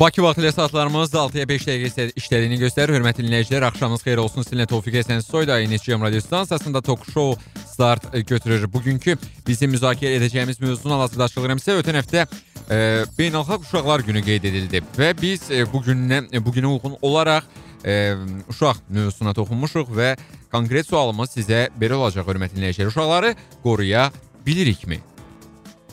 Bakı vaxtı ilə saatlarımız 6-ya 5 dəqiqə işlədiyini göstərir. Hörmətli dinləyicilər, axşamınız xeyir olsun. Sizinlə Tofiq Həsən Soyda, NHM radio stansiyasında Talk Show start e, götürür. Bugünkü bizim müzakirə edəcəyimiz mövzunun hazırlaşılırım sizə. Ötən həftə e, Beynəlxalq Uşaqlar Günü qeyd edildi və biz e, bu günə e, bu günə uyğun olaraq e, uşaq mövzusuna toxunmuşuq və konkret sualımız sizə belə olacaq, hörmətli dinləyicilər. Uşaqları qoruya bilirikmi?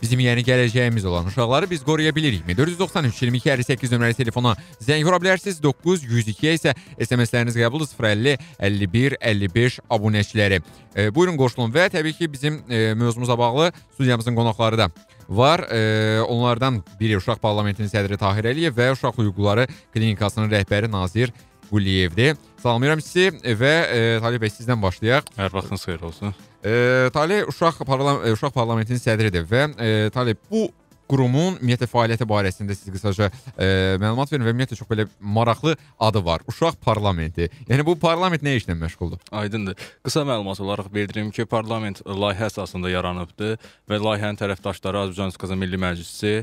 Bizim yəni gələcəyimiz olan uşaqları biz qoruya bilirikmi? 493 22 58 nömrəli telefona zəng vura bilərsiniz. 9 102 isə SMS-ləriniz qəbul 050 51 55 abunəçiləri. E, buyurun qoşulun və təbii ki, bizim e, mövzumuza bağlı studiyamızın qonaqları da var. E, onlardan biri Uşaq Parlamentinin sədri Tahir Əliyev və Uşaq Hüquqları Klinikasının rəhbəri Nazir Quliyevdir. Salamlayıram sizi və e, Talib bəy sizdən başlayaq. Hər vaxtınız xeyir olsun. E, Talib uşaq parlam e, uşaq parlamentinin sədridir və e, Talib bu qurumun ümumiyyətlə fəaliyyəti barəsində siz qısaca e, məlumat verin və ümumiyyətlə çox belə maraqlı adı var. Uşaq parlamenti. Yəni bu parlament nə işlə məşğuldur? Aydındır. Qısa məlumat olaraq bildirim ki, parlament layihə əsasında yaranıbdı və layihənin tərəfdaşları Azərbaycan Respublikası Milli Məclisi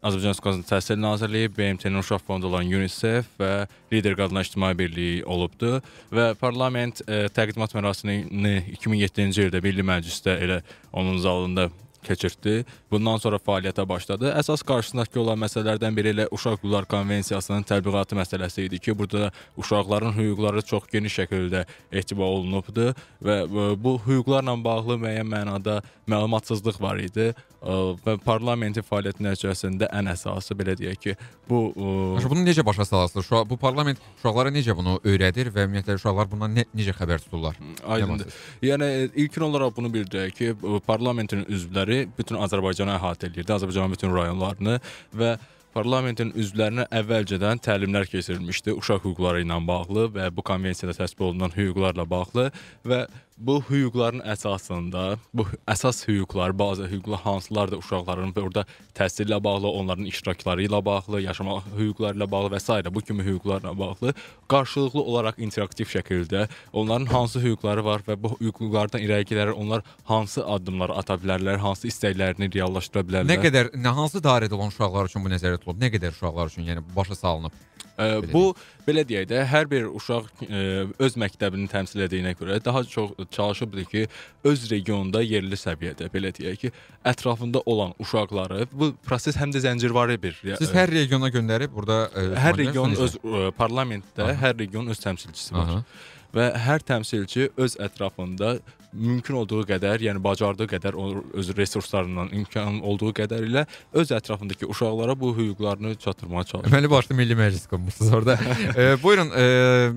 Azərbaycan Respublikasının Təhsil Nazirliyi, BMT-nin uşaq fondu olan UNICEF və eh, Lider Qadınlar İctimai Birliyi olubdu və parlament ə, eh, təqdimat mərasimini 2007-ci ildə Milli Məclisdə elə onun zalında keçirtdi. Bundan sonra fəaliyyətə başladı. Əsas qarşısındakı olan məsələlərdən biri elə Uşaq Hüquqları Konvensiyasının tətbiqatı məsələsi idi ki, burada uşaqların hüquqları çox geniş şəkildə etibar olunubdu və e, bu hüquqlarla bağlı müəyyən mənada məlumatsızlıq var idi və parlamenti fəaliyyət nəticəsində ən əsası belə deyək ki, bu ə... bunu necə başa salasınız? Şua, bu parlament uşaqlara necə bunu öyrədir və ümumiyyətlə uşaqlar bundan ne, necə xəbər tuturlar? Aydındır. Yəni ilkin olaraq bunu bildirək ki, parlamentin üzvləri bütün Azərbaycanı əhatə eləyirdi, Azərbaycanın bütün rayonlarını və parlamentin üzvlərinə əvvəlcədən təlimlər keçirilmişdi uşaq hüquqları ilə bağlı və bu konvensiyada təsbit olunan hüquqlarla bağlı və bu hüquqların əsasında, bu əsas hüquqlar, bəzi hüquqlar hansılar da uşaqların və orada təhsillə bağlı, onların iştirakları ilə bağlı, yaşama hüquqları ilə bağlı və s. bu kimi hüquqlarla bağlı qarşılıqlı olaraq interaktiv şəkildə onların hansı hüquqları var və bu hüquqlardan irəli gələrək onlar hansı addımlar ata bilərlər, hansı istəklərini reallaşdıra bilərlər. Nə qədər, nə hansı dairədə olan uşaqlar üçün bu nəzərdə tutulub? Nə qədər uşaqlar üçün, yəni başa salınıb? Belə bu belə deyək də, hər bir uşaq ə, e, öz məktəbini təmsil edəcəyinə görə daha çox çalışıbdır ki, öz regionunda yerli səviyyədə belə deyək ki, ətrafında olan uşaqları bu proses həm də zəncirvari bir. Ə, Siz e, hər regiona göndərib burada ə, e, hər region öz ə, parlamentdə Aha. hər regionun öz təmsilçisi var. Aha və hər təmsilçi öz ətrafında mümkün olduğu qədər, yəni bacardığı qədər öz resurslarından, imkan olduğu qədər ilə öz ətrafındakı uşaqlara bu hüquqlarını çatdırmağa çalışır. Deməli başda Milli Məclis qurmusunuz orada. e, buyurun, e,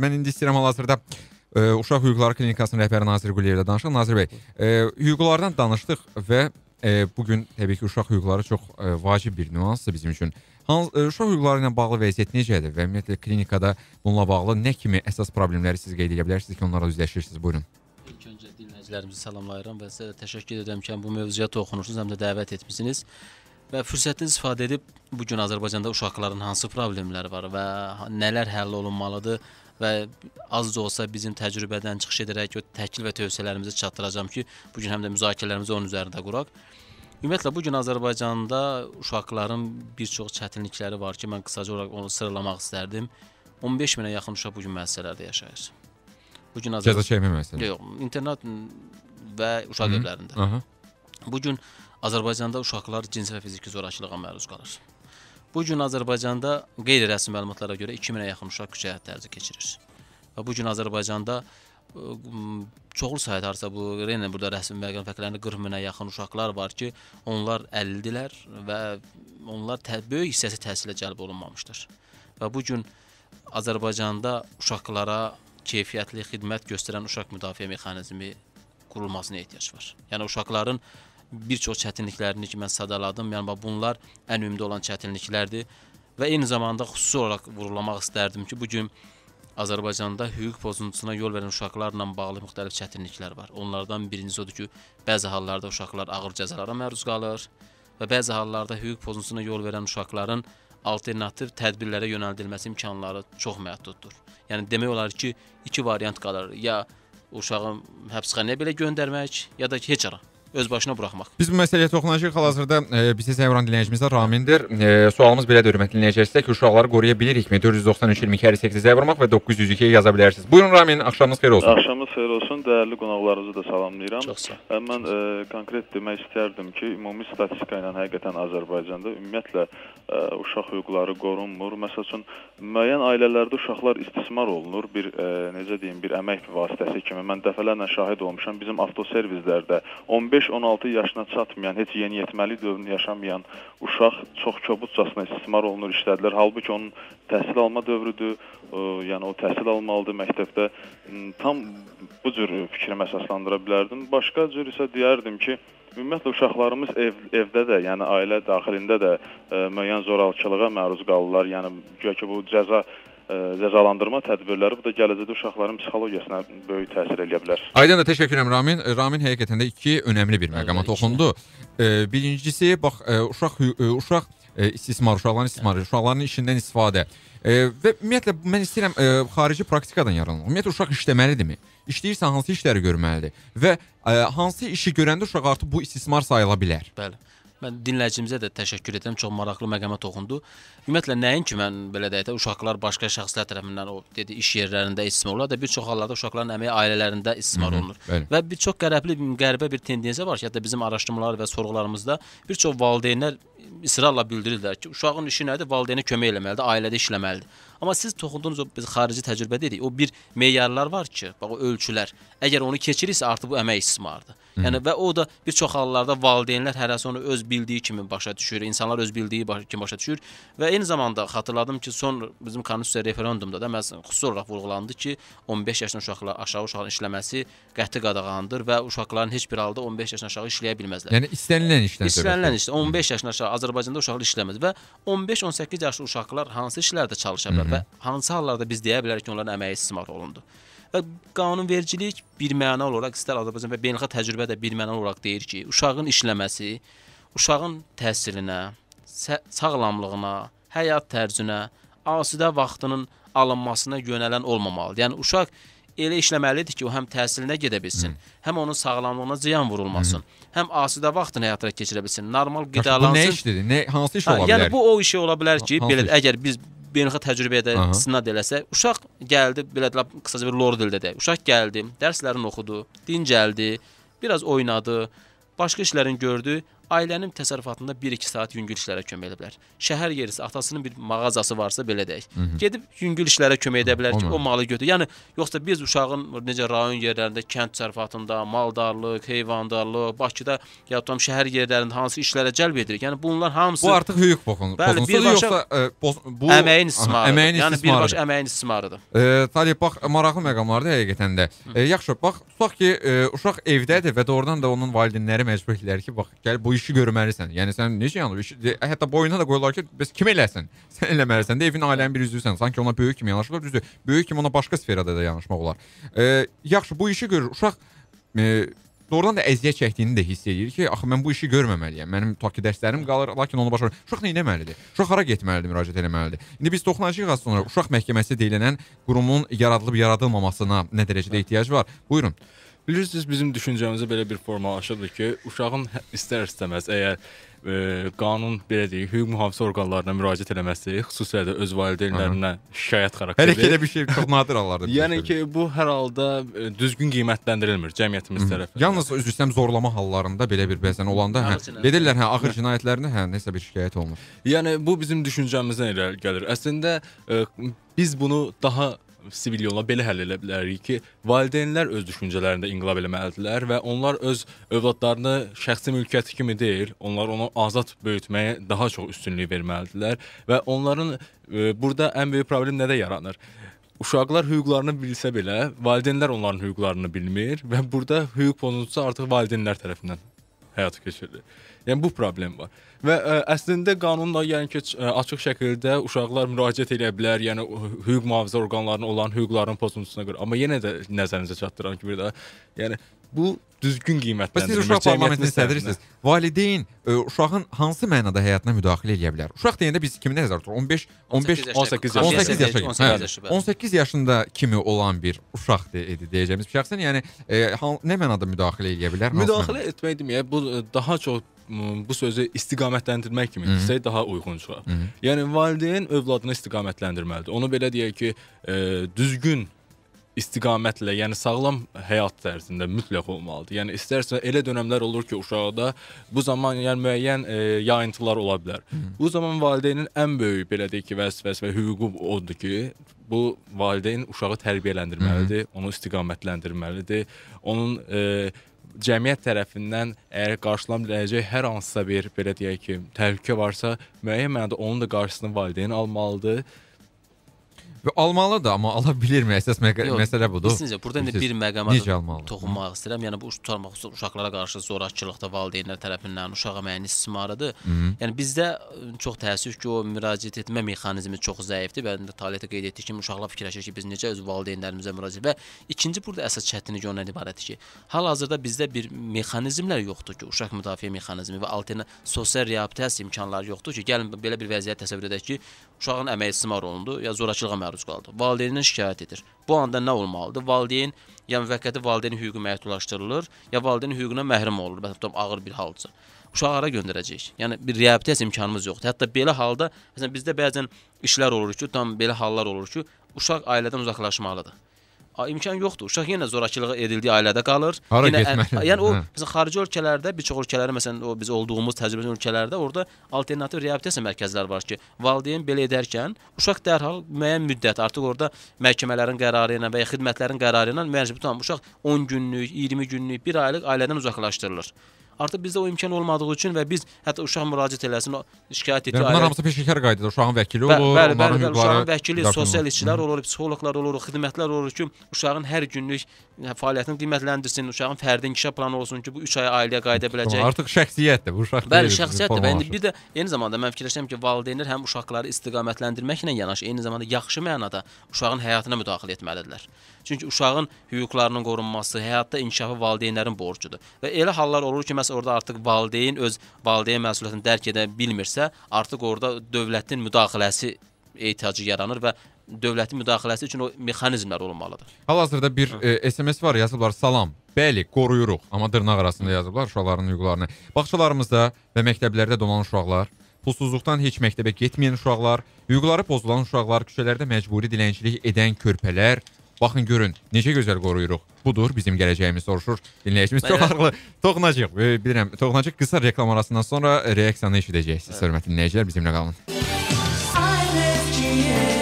mən indi istəyirəm hal-hazırda e, Uşaq Hüquqları Klinikasının rəhbəri Nazir Quliyevlə danışaq. Nazir bəy, e, hüquqlardan danışdıq və e, bu gün təbii ki, uşaq hüquqları çox e, vacib bir nüansdır bizim üçün. Hansı e, uşaq hüquqları ilə bağlı vəziyyət necədir və ümumiyyətlə klinikada bununla bağlı nə kimi əsas problemləri siz qeyd edə bilərsiniz ki, onlara üzləşirsiniz? Buyurun. İlk öncə dinləyicilərimizi salamlayıram və sizə də təşəkkür edirəm ki, bu mövzuya toxunursunuz, həm də dəvət etmisiniz. Və fürsətdən istifadə edib bu gün Azərbaycanda uşaqların hansı problemləri var və nələr həll olunmalıdır və az da olsa bizim təcrübədən çıxış edərək o təklif və tövsiyələrimizi çatdıracağam ki, bu gün həm də müzakirələrimizi onun üzərində quraq. Ümumiyyətlə bu gün Azərbaycanda uşaqların bir çox çətinlikləri var ki, mən qısaca olaraq onu sıralamaq istərdim. 15 minə yaxın uşaq bu gün müəssisələrdə yaşayır. Bu gün Azərbaycan cəzaçəkmə müəssisələri. Yox, internat və uşaq Hı -hı. evlərində. Aha. Bu gün Azərbaycanda uşaqlar cinsi və fiziki zorakılığa məruz qalır. Bu gün Azərbaycanda qeyri-rəsmi məlumatlara görə 2000-ə yaxın uşaq küçə həyatı tərzi keçirir. Və bu gün Azərbaycanda çoxlu sayda harsa bu Renlə burada rəsmi məqam fərqlərini 40 minə yaxın uşaqlar var ki, onlar 50-dilər və onlar böyük hissəsi təhsilə cəlb olunmamışdır. Və bu gün Azərbaycanda uşaqlara keyfiyyətli xidmət göstərən uşaq müdafiə mexanizmi qurulmasına ehtiyac var. Yəni uşaqların bir çox çətinliklərini ki mən sadaladım, yəni bunlar ən ümumi olan çətinliklərdir və eyni zamanda xüsusi olaraq vurğulamaq istərdim ki, bu gün Azərbaycanda hüquq pozuntusuna yol verən uşaqlarla bağlı müxtəlif çətinliklər var. Onlardan birinci odur ki, bəzi hallarda uşaqlar ağır cəzalara məruz qalır və bəzi hallarda hüquq pozuntusuna yol verən uşaqların alternativ tədbirlərə yönəldilməsi imkanları çox məhduddur. Yəni demək olar ki, iki variant qalır. Ya uşağı həbsxanaya belə göndərmək, ya da ki, heç hara öz başına buraxmaq. Biz bu məsələyə toxunacağıq. Hal-hazırda e, bizi səviran dinləyicimiz də Ramindir. E, sualımız belədir, hörmətli dinləyicilər, sizə ki, uşaqları qoruya bilirikmi? 493 22 58 zəyə vurmaq və 902-yə yaza bilərsiniz. Buyurun Ramin, axşamınız xeyir olsun. Axşamınız xeyir olsun. Dəyərli qonaqlarınızı da salamlayıram. Çox sağ olun. E, mən e, konkret demək istərdim ki, ümumi statistika ilə həqiqətən Azərbaycanda ümumiyyətlə ə, e, uşaq hüquqları qorunmur. Məsəl üçün müəyyən ailələrdə uşaqlar istismar olunur. Bir ə, e, necə deyim, bir əmək vasitəsi kimi. Mən dəfələrlə şahid olmuşam. Bizim avtoservislərdə 15 15-16 yaşına çatmayan, heç yeniyetməli dövrünü yaşamayan uşaq çox kobudcasına istismar olunur, işlədilir. Halbuki onun təhsil alma dövrüdür, ə, e, yəni o təhsil almalıdır məktəbdə. Hmm, tam bu cür fikrimə əsaslandıra bilərdim. Başqa cür isə deyərdim ki, ümumiyyətlə uşaqlarımız ev, evdə də, yəni ailə daxilində də ə, e, müəyyən zorakılığa məruz qalırlar. Yəni guya ki, bu cəza E, cəzalandırma tədbirləri bu da gələcəkdə uşaqların psixologiyasına böyük təsir eləyə bilər. Aydın da təşəkkür edirəm Ramin. E, Ramin həqiqətən də iki önəmli bir məqama toxundu. E, birincisi bax uşaq uşaq istismar, uşaqların istismarı, uşaqların işindən istifadə. Və ümumiyyətlə mən istəyirəm xarici praktikadan yararlanmaq. Ümumiyyətlə uşaq işləməlidirmi? İşləyirsə hansı işləri görməlidir? Və hansı işi görəndə uşaq artıq bu istismar sayıla bilər? Bəli. Mən dinləyicimizə də təşəkkür edirəm. Çox maraqlı məqama toxundu. Ümumiyyətlə nəyin ki mən belə deyək də uşaqlar başqa şəxslər tərəfindən o dedi iş yerlərində istismar olar da bir çox hallarda uşaqların əməyi ailələrində istismar olunur. Bəli. Və bir çox qərəbli qəribə bir tendensiya var ki, hətta bizim araşdırmalar və sorğularımızda bir çox valideynlər israrla bildirirlər ki, uşağın işi nədir? Valideynə kömək eləməlidir, ailədə işləməlidir. Amma siz toxunduğunuz o biz xarici təcrübə dedik. O bir meyarlar var ki, bax o ölçülər. Əgər onu keçirirsə artıq bu əmək istismarıdır. Yəni və o da bir çox hallarda valideynlər hərəsi onu öz bildiyi kimi başa düşür, insanlar öz bildiyi baş, kimi başa düşür və eyni zamanda xatırladım ki, son bizim konstitusiya referendumda da məhz xüsusi olaraq vurğulandı ki, 15 yaşdan uşaqlar aşağı uşağın işləməsi qəti qadağandır və uşaqların heç bir halda 15 yaşdan aşağı işləyə bilməzlər. Yəni istənilən işdən istənilən işdə 15 yaşdan aşağı Azərbaycanda uşaqlar işləməz və 15-18 yaşlı uşaqlar hansı işlərdə çalışa bilər? və hansı hallarda biz deyə bilərik ki, onların əməyi istismar olundu? Və qanunvericilik bir məna olaraq istər Azərbaycan və beynəlxalq təcrübə də bir məna olaraq deyir ki, uşağın işləməsi uşağın təhsilinə, sağlamlığına, həyat tərzinə, asudə vaxtının alınmasına yönələn olmamalıdır. Yəni uşaq elə işləməlidir ki, o həm təhsilinə gedə bilsin, Hı. həm onun sağlamlığına ziyan vurulmasın, Hı. həm asudə vaxtını həyata keçirə bilsin, normal qidalansın. Yaxşı, bu nə işdir? Nə hansı iş ha, hə, ola yəni, bilər? Yəni bu o işi ola bilər ki, hansı belə iş? əgər biz beynəlxalq təcrübədə Aha. sınad eləsə, uşaq gəldi, belə də qısaca bir lord dildə deyək. Uşaq gəldi, dərslərini oxudu, dincəldi, biraz oynadı, başqa işlərin gördü, ailənin təsərrüfatında 1-2 saat yüngül işlərə kömək edə bilər. Şəhər yerisi atasının bir mağazası varsa belə deyək. Hı -hı. Gedib yüngül işlərə kömək edə bilər ki, Olmaz. o malı götür. Yəni yoxsa biz uşağın necə rayon yerlərində, kənd təsərrüfatında, maldarlıq, heyvandarlıq, Bakıda ya da şəhər yerlərində hansı işlərə cəlb edirik. Yəni bunlar hamısı Bu artıq hüquq pozuntusudur bəli, birbaşa, yoxsa ə, e, boz, bu əməyin istismarıdır. Əməyin yəni birbaşa əməyin istismarıdır. E, Talib bax maraqlı məqamlardır həqiqətən də. E, yaxşı bax tutaq ki, e, uşaq evdədir və doğrudan da onun valideynləri məcbur edirlər ki, bax gəl bu işi görməlisən. Yəni sən necə yəni işi hətta boyuna da qoyurlar ki, bəs kim eləsən? Sən eləməlisən də evin ailənin bir üzvüsən. Sanki ona böyük kimi yanaşırlar. Düzdür, böyük kimi ona başqa sferada da yanaşmaq olar. E, yaxşı, bu işi görür. Uşaq e, doğrudan da əziyyət çəkdiyini də hiss eləyir ki, axı mən bu işi görməməliyəm. Mənim tutaq ki, dərslərim qalır, lakin onu başa uşaq nə etməlidir? Uşaq hara getməlidir, müraciət etməlidir? İndi biz toxunacağıq az sonra uşaq məhkəməsi deyilən qurumun yaradılıb yaradılmamasına nə dərəcədə ehtiyac var? Buyurun. Bilirsiniz, bizim düşüncəmizə belə bir formalaşıbdır ki, uşağın hə, istər-istəməz əgər ə, e, qanun belə deyək, hüquq mühafizə orqanlarına müraciət eləməsi, xüsusilə də öz valideynlərinə şikayət xarakteri. Hələ ki də bir şey çox nadir hallarda. yəni ki, bu hər halda ə, e, düzgün qiymətləndirilmir cəmiyyətimiz tərəfindən. Yalnız üzr istəyirəm zorlama hallarında belə bir bəzən olanda hə, deyirlər hə ağır cinayətlərində hə nəsə bir şikayət olunur. Yəni bu bizim düşüncəmizdən irəli gəlir. Əslində ə, e, biz bunu daha sivil yolla belə həll edə bilərik ki, valideynlər öz düşüncələrində inqilab eləməlidirlər və onlar öz övladlarını şəxsi mülkiyyəti kimi deyil, onlar onu azad böyütməyə daha çox üstünlük verməlidirlər və onların e, burada ən böyük problem nədə yaranır? Uşaqlar hüquqlarını bilsə belə, valideynlər onların hüquqlarını bilmir və burada hüquq pozuntusu artıq valideynlər tərəfindən həyata keçirilir. Yəni bu problem var. Və ə, e, əslində qanunla yəni ki, e, açıq şəkildə uşaqlar müraciət edə bilər, yəni hüquq mühafizə orqanlarına olan hüquqların pozuntusuna görə. Amma yenə də nəzərinizə çatdıram ki, bir də yəni bu düzgün qiymətləndirilmir. Siz uşaq parlamentini sədrisiniz. Valideyn ə, e, uşağın hansı mənada həyatına müdaxilə edə bilər? Uşaq deyəndə biz kimi nəzərdə tuturuq? 15, 15, 18 yaşında. 18 yaşında. 18, yaşında. 18 yaşında kimi olan bir uşaq deyəndə deyəcəyimiz şəxsən yəni ə, nə mənada müdaxilə edə bilər? Müdaxilə etmək deməyə bu daha çox bu sözü istiqamətləndirmək kimi desək daha uyğun çıxar. Hı -hı. Yəni valideyn övladını istiqamətləndirməlidir. Onu belə deyək ki, e, düzgün istiqamətlə, yəni sağlam həyat tərzində mütləq olmalıdır. Yəni istərsə elə dövrlər olur ki, uşaqda bu zaman yəni müəyyən e, yayıntılar ola bilər. Hı -hı. Bu zaman valideynin ən böyük belə deyək ki, vəzifəsi və hüququ odur ki, bu valideyn uşağı tərbiyələndirməlidir, Hı -hı. onu istiqamətləndirməlidir, onun e, cəmiyyət tərəfindən əgər qarşılanabiləcək hər hansısa bir belə deyək ki, təhlükə varsa, müəyyən mənada onun da qarşısını valideyn almalıdır almalıdır, amma ala bilirmi? Əsas mə Yox, məsələ budur. Siz burada indi bir məqama toxunmaq istəyirəm. Yəni bu tutarmaq uşaqlara qarşı zorakılıqda valideynlər tərəfindən uşağa müəyyən istismarıdır. Hı -hı. Yəni bizdə çox təəssüf ki, o müraciət etmə mexanizmi çox zəifdir. Bəzən də taliyyətə qeyd etdik ki, uşaqlar fikirləşir ki, biz necə öz valideynlərimizə müraciət və ikinci burada əsas çətinlik ondan ibarətdir ki, hal-hazırda bizdə bir mexanizmlər yoxdur ki, uşaq müdafiə mexanizmi və alternativ sosial reabilitasiya imkanları yoxdur ki, gəlin belə bir vəziyyət təsəvvür edək ki, uşağın əməyi istismar olundu ya zorakılığa məruz məruz qaldı. Valideynindən şikayət edir. Bu anda nə olmalıdır? Valideyn ya müvəqqəti valideynin hüququ məhdudlaşdırılır, ya valideynin hüququna məhrum olur, bəlkə ağır bir haldırsa. Uşağı hara göndərəcəyik? Yəni bir reabilitasiya imkanımız yoxdur. Hətta belə halda məsələn bizdə bəzən işlər olur ki, tam belə hallar olur ki, uşaq ailədən uzaqlaşmalıdır imkan yoxdur. Uşaq yenə zorakılığa edildiyi ailədə qalır. Hara yenə getməli? Yəni o hə. məsələn xarici ölkələrdə, bir çox ölkələrdə məsələn o biz olduğumuz təcrübəli ölkələrdə orada alternativ reabilitasiya mərkəzləri var ki, valideyn belə edərkən uşaq dərhal müəyyən müddət artıq orada məhkəmələrin qərarı ilə və ya xidmətlərin qərarı ilə məcbur tutan uşaq 10 günlük, 20 günlük, 1 aylıq ailədən uzaqlaşdırılır. Artıq bizdə o imkan olmadığı üçün və biz hətta uşaq müraciət eləsin, şikayət etdi. Yəni bunlar hamısı peşəkar qaydada uşağın vəkili olur, bəli, bəli, bəli, uşağın vəkili, sosial işçilər olur, psixoloqlar olur, xidmətlər olur ki, uşağın hər günlük Hə, fəaliyyətini qiymətləndirsin, uşağın fərdi inkişaf planı olsun ki, bu 3 ay ailəyə qayıda biləcək. Artıq şəxsiyyətdir bu uşaq. Bəli, şəxsiyyətdir. Və indi bir də eyni zamanda mən fikirləşirəm ki, valideynlər həm uşaqları istiqamətləndirməklə yanaşı, eyni zamanda yaxşı mənada uşağın həyatına müdaxilə etməlidirlər. Çünki uşağın hüquqlarının qorunması, həyatda inkişafı valideynlərin borcudur. Və elə hallar olur ki, məsələn orada artıq valideyn öz valideyn məsuliyyətini dərk edə bilmirsə, artıq orada dövlətin müdaxiləsi ehtiyacı yaranır və dövlətin müdaxiləsi üçün o mexanizmlər olmalıdır. Hal-hazırda bir hə. e, SMS var, yazıblar: "Salam. Bəli, qoruyuruq, amma dırnaq arasında yazıblar uşaqların hüquqlarını. Bağçalarımızda və məktəblərdə donan uşaqlar, pulsuzluqdan heç məktəbə getməyən uşaqlar, hüquqları pozulan uşaqlar, küçələrdə məcburi dilənçilik edən körpələr, Baxın görün, necə gözəl qoruyuruq. Budur bizim gələcəyimiz soruşur. Dinləyicimiz çox haqlı. Toxunacaq. E, bilirəm, toxunacaq qısa reklam arasından sonra reaksiyanı eşidəcəksiniz. Hörmətli dinləyicilər, bizimlə qalın. I left you.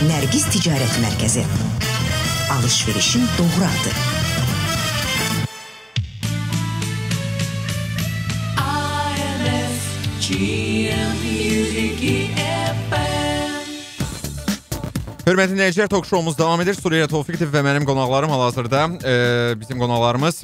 Nərgiz Ticarət Mərkəzi. Alış-verişin doğru adı. Hörmətli dinləyicilər, tok şoumuz davam edir. Suriyə Tofiqov və mənim qonaqlarım hal-hazırda e, bizim qonaqlarımız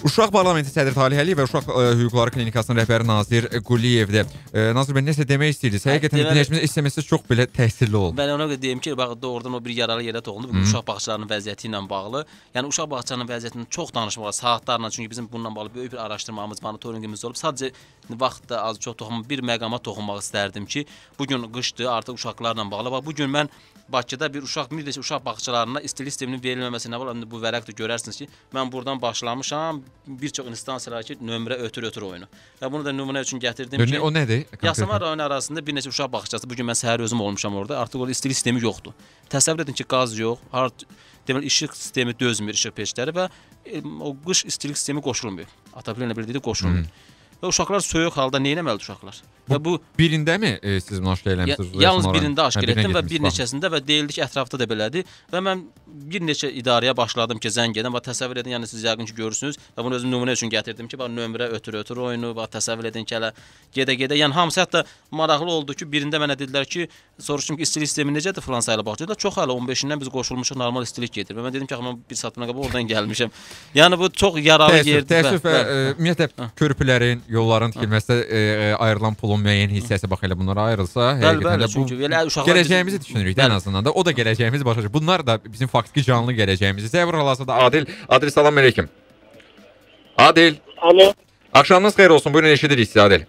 Uşaq parlamenti sədri Talih Əliyev və Uşaq ə, e, Hüquqları Klinikasının rəhbəri Nazir Quliyevdir. Ə, e, Nazir bəy nəsə demək istəyirsiniz? Hə, Həqiqətən dinləyicimiz SMS-də çox belə təsirli oldu. Bəli, ona görə deyim ki, bax doğrudan o bir yaralı yerə toxundu. Bu uşaq bağçalarının vəziyyəti ilə bağlı. Yəni uşaq bağçalarının vəziyyətini çox danışmağa saatlarla çünki bizim bununla bağlı böyük bir araşdırmamız, monitorinqimiz olub. Sadəcə vaxt da az çox toxunma bir məqama toxunmaq istərdim ki, bu gün qışdır, artıq uşaqlarla bağlı. Bax bu gün mən Bakıda bir uşaq, bir neçə uşaq bağçalarına istilik sisteminin verilməməsi nə var? İndi bu vərəqdir, görərsiniz ki, mən buradan başlamışam, bir çox instansiyalara ki, nömrə ötür-ötür oyunu. Və bunu da nümunə üçün gətirdim ki, o nədir? Yasama rayonu ərazisində bir neçə uşaq bağçası. Bu gün mən səhər özüm olmuşam orada. Artıq orada istilik sistemi yoxdur. Təsəvvür edin ki, qaz yox, har deməli işıq sistemi dözmür işıq peçləri və e, o qış istilik sistemi qoşulmuyor. Atabilirlə bir dedi qoşulmuyor. Hmm. Və uşaqlar soyuq halda nə etməlidir uşaqlar? Və bu birindəmi e, siz münaqişə eləmisiniz? Ya, yalnız birində aşkar hə, etdim və bir neçəsində və deyildi ki, ətrafda da belədir və mən bir neçə idarəyə başladım ki, zəng edəm və təsəvvür edin, yəni siz yəqin ki görürsünüz və bunu özüm nümunə üçün gətirdim ki, bax nömrə ötür-ötür oyunu, bax təsəvvür edin ki, hələ gedə-gedə, yəni hamısı hətta maraqlı oldu ki, birində mənə dedilər ki, soruşdum ki, istilik sistemi necədir Fransa ilə bağlı? Çox hələ 15-dən biz qoşulmuşuq, normal istilik gedir. Və mən dedim ki, axı mən 1 saat bundan qabaq oradan gəlmişəm. Yəni bu çox yararlı yerdir. Təəssüf, təəssüf və, və, və, e, ümumiyyətlə hə. körpülərin, yolların tikilməsinə e, e, ayrılan pulun müəyyən hissəsi bax elə bunlara ayrılsa, bəli, həqiqətən bəli, də çünki elə bu uşaqlar gələcəyimizi düşünürük də ən azından da. O da gələcəyimizi başa düşür. Bunlar da bizim faktiki canlı gələcəyimizi. Səvr alasa da Adil, Adil salam əleykum. Adil. Alo. Axşamınız xeyir olsun. Buyurun eşidirik sizi Adil.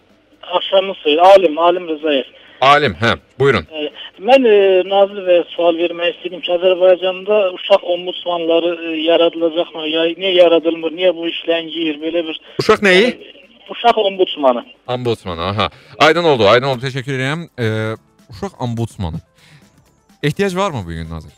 Axşamınız xeyir. Alim, Alim Rzayev. Alim, hə, buyurun. E, mən e, Nazlı və sual vermək istəyirəm ki, Azərbaycanda uşaq ombudsmanları e, yaradılacaqmı? Ya niyə yaradılmır? Niyə bu işləngir? Belə bir Uşaq nəyi? E, uşak ombudsmanı. Ombudsmanı, aha. Aydın oldu, aydın oldu. Teşekkür ederim. Ee, uşaq ombudsmanı. Ehtiyac var mı bugün Nazır?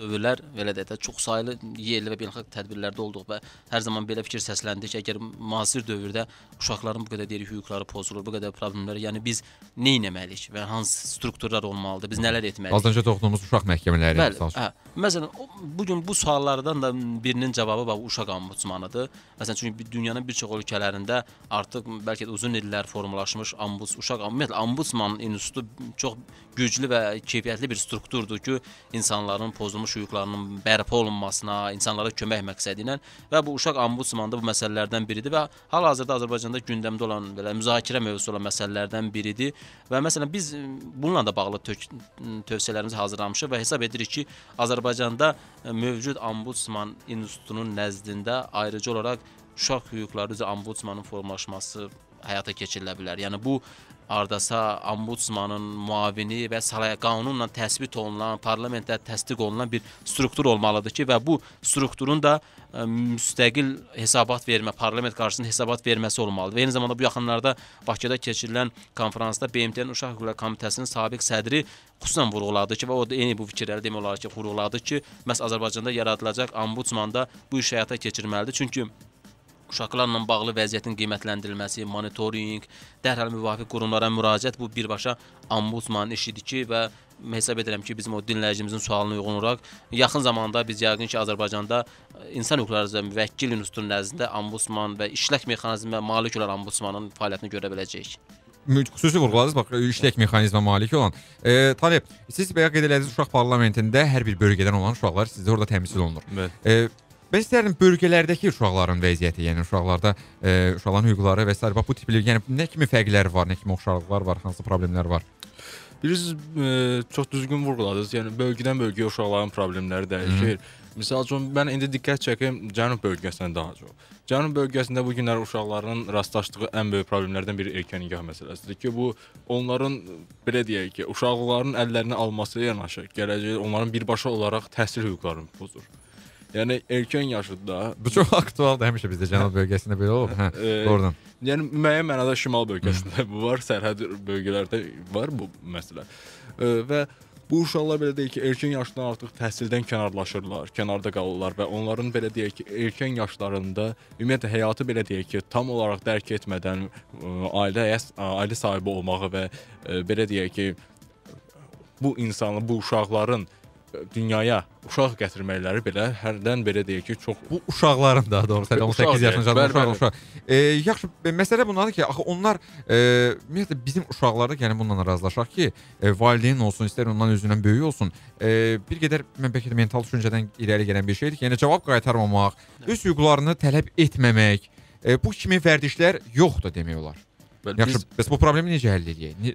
dövrlər belə deyək də çoxsaylı yerli və beynəlxalq tədbirlərdə olduq və hər zaman belə fikir səsləndik. Əgər müasir dövrdə uşaqların bu qədər deyirik hüquqları pozulur, bu qədər problemlər, yəni biz nə etməliyik və hansı strukturlar olmalıdır? Biz nələr etməliyik? Az öncə toxunduğumuz uşaq məhkəmələri Bəli, hə, məsələn bu gün bu suallardan da birinin cavabı bax uşaq ombudsmanıdır. Məsələn çünki dünyanın bir çox ölkələrində artıq bəlkə də uzun illər formalaşmış ombuds uşaq ümumiyyətlə ombudsman institutu çox güclü və keyfiyyətli bir strukturdur ki, insanların pozulmuş yoxsulluq şüyuqlarının bərpa olunmasına, insanlara kömək məqsədi ilə və bu uşaq ombudsmanda bu məsələlərdən biridir və hal-hazırda Azərbaycanda gündəmdə olan belə müzakirə mövzusu olan məsələlərdən biridir və məsələn biz bununla da bağlı tövsiyələrimizi hazırlamışıq və hesab edirik ki, Azərbaycanda mövcud ombudsman institutunun nəzdində ayrıcı olaraq uşaq hüquqları üzrə ombudsmanın formalaşması həyata keçirilə bilər. Yəni bu ardasa ombudsmanın muavini və saraya qanunla təsbit olunan, parlamentdə təsdiq olunan bir struktur olmalıdır ki, və bu strukturun da ə, e, müstəqil hesabat vermə, parlament qarşısında hesabat verməsi olmalıdır. Və eyni zamanda bu yaxınlarda Bakıda keçirilən konfransda BMT-nin Uşaq Hüquqları Komitəsinin sabiq sədri xüsusən vurğuladı ki, və o da eyni bu fikirləri demək olar ki, vurğuladı ki, məhz Azərbaycanda yaradılacaq ombudsmanda bu iş həyata keçirməlidir. Çünki uşaqlarla bağlı vəziyyətin qiymətləndirilməsi, monitorinq, dərhal müvafiq qurumlara müraciət bu birbaşa ombudsmanın işidir ki və hesab edirəm ki, bizim o dinləyicimizin sualına uyğun olaraq yaxın zamanda biz yəqin ki, Azərbaycanda e, insan hüquqları üzrə müvəkkil institutunun nəzdində ombudsman və işlək mexanizmə malik olan ombudsmanın fəaliyyətini görə biləcəyik. Xüsusi vurğuladınız, bax, işlək mexanizmə malik olan. E, Talib, siz bayaq qeyd elədiniz uşaq parlamentində hər bir bölgədən olan uşaqlar sizdə orada təmsil olunur. Bəli. E, Və istərdim bölgələrdəki uşaqların vəziyyəti, yəni uşaqlarda e, uşaqların hüquqları və s. bu tipli, yəni nə kimi fərqlər var, nə kimi oxşarlıqlar var, hansı problemlər var? Bilirsiniz, e, çox düzgün vurğuladınız. Yəni bölgədən bölgəyə uşaqların problemləri dəyişir. Hı -hı. Məsəl üçün mən indi diqqət çəkim Cənub bölgəsinə daha çox. Cənub bölgəsində bu günlər uşaqların rastlaşdığı ən böyük problemlərdən biri erkən nikah məsələsidir ki, bu onların belə deyək ki, uşaqların əllərini alması yanaşı gələcək onların birbaşa olaraq təhsil hüquqlarını pozur. Yəni erkən yaşında. Bu çox aktualdır həmişə bizdə cənub bölgəsində belə olub. Hə, e, doğrudan. Yəni müəyyən mənada şimal bölgəsində bu var, sərhəd bölgələrdə var bu məsələ. E, və bu uşaqlar belə deyək ki, erkən yaşdan artıq təhsildən kənarlaşırlar, kənarda qalırlar və onların belə deyək ki, erkən yaşlarında ümumiyyətlə həyatı belə deyək ki, tam olaraq dərk etmədən ailə ailə sahibi olmağı və belə deyək ki, bu insanın, bu uşaqların dünyaya uşaq gətirməkləri belə hərdən belə deyir ki, çox bu uşaqların daha doğrusu 18 yaşında uşaq bəli. uşaq. E, yaxşı, e, məsələ bundadır ki, axı onlar e, ümumiyyətlə bizim uşaqlarda yəni bununla razılaşaq ki, e, valideyn olsun, istər ondan özündən böyük olsun, e, bir qədər mən bəlkə də mental düşüncədən irəli gələn bir şeydir ki, yəni cavab qaytarmamaq, öz hüquqlarını tələb etməmək, e, bu kimi vərdişlər yoxdur demək olar. Bəli, Yaxşı, biz... bəs bu problemi necə həll edək? Ne,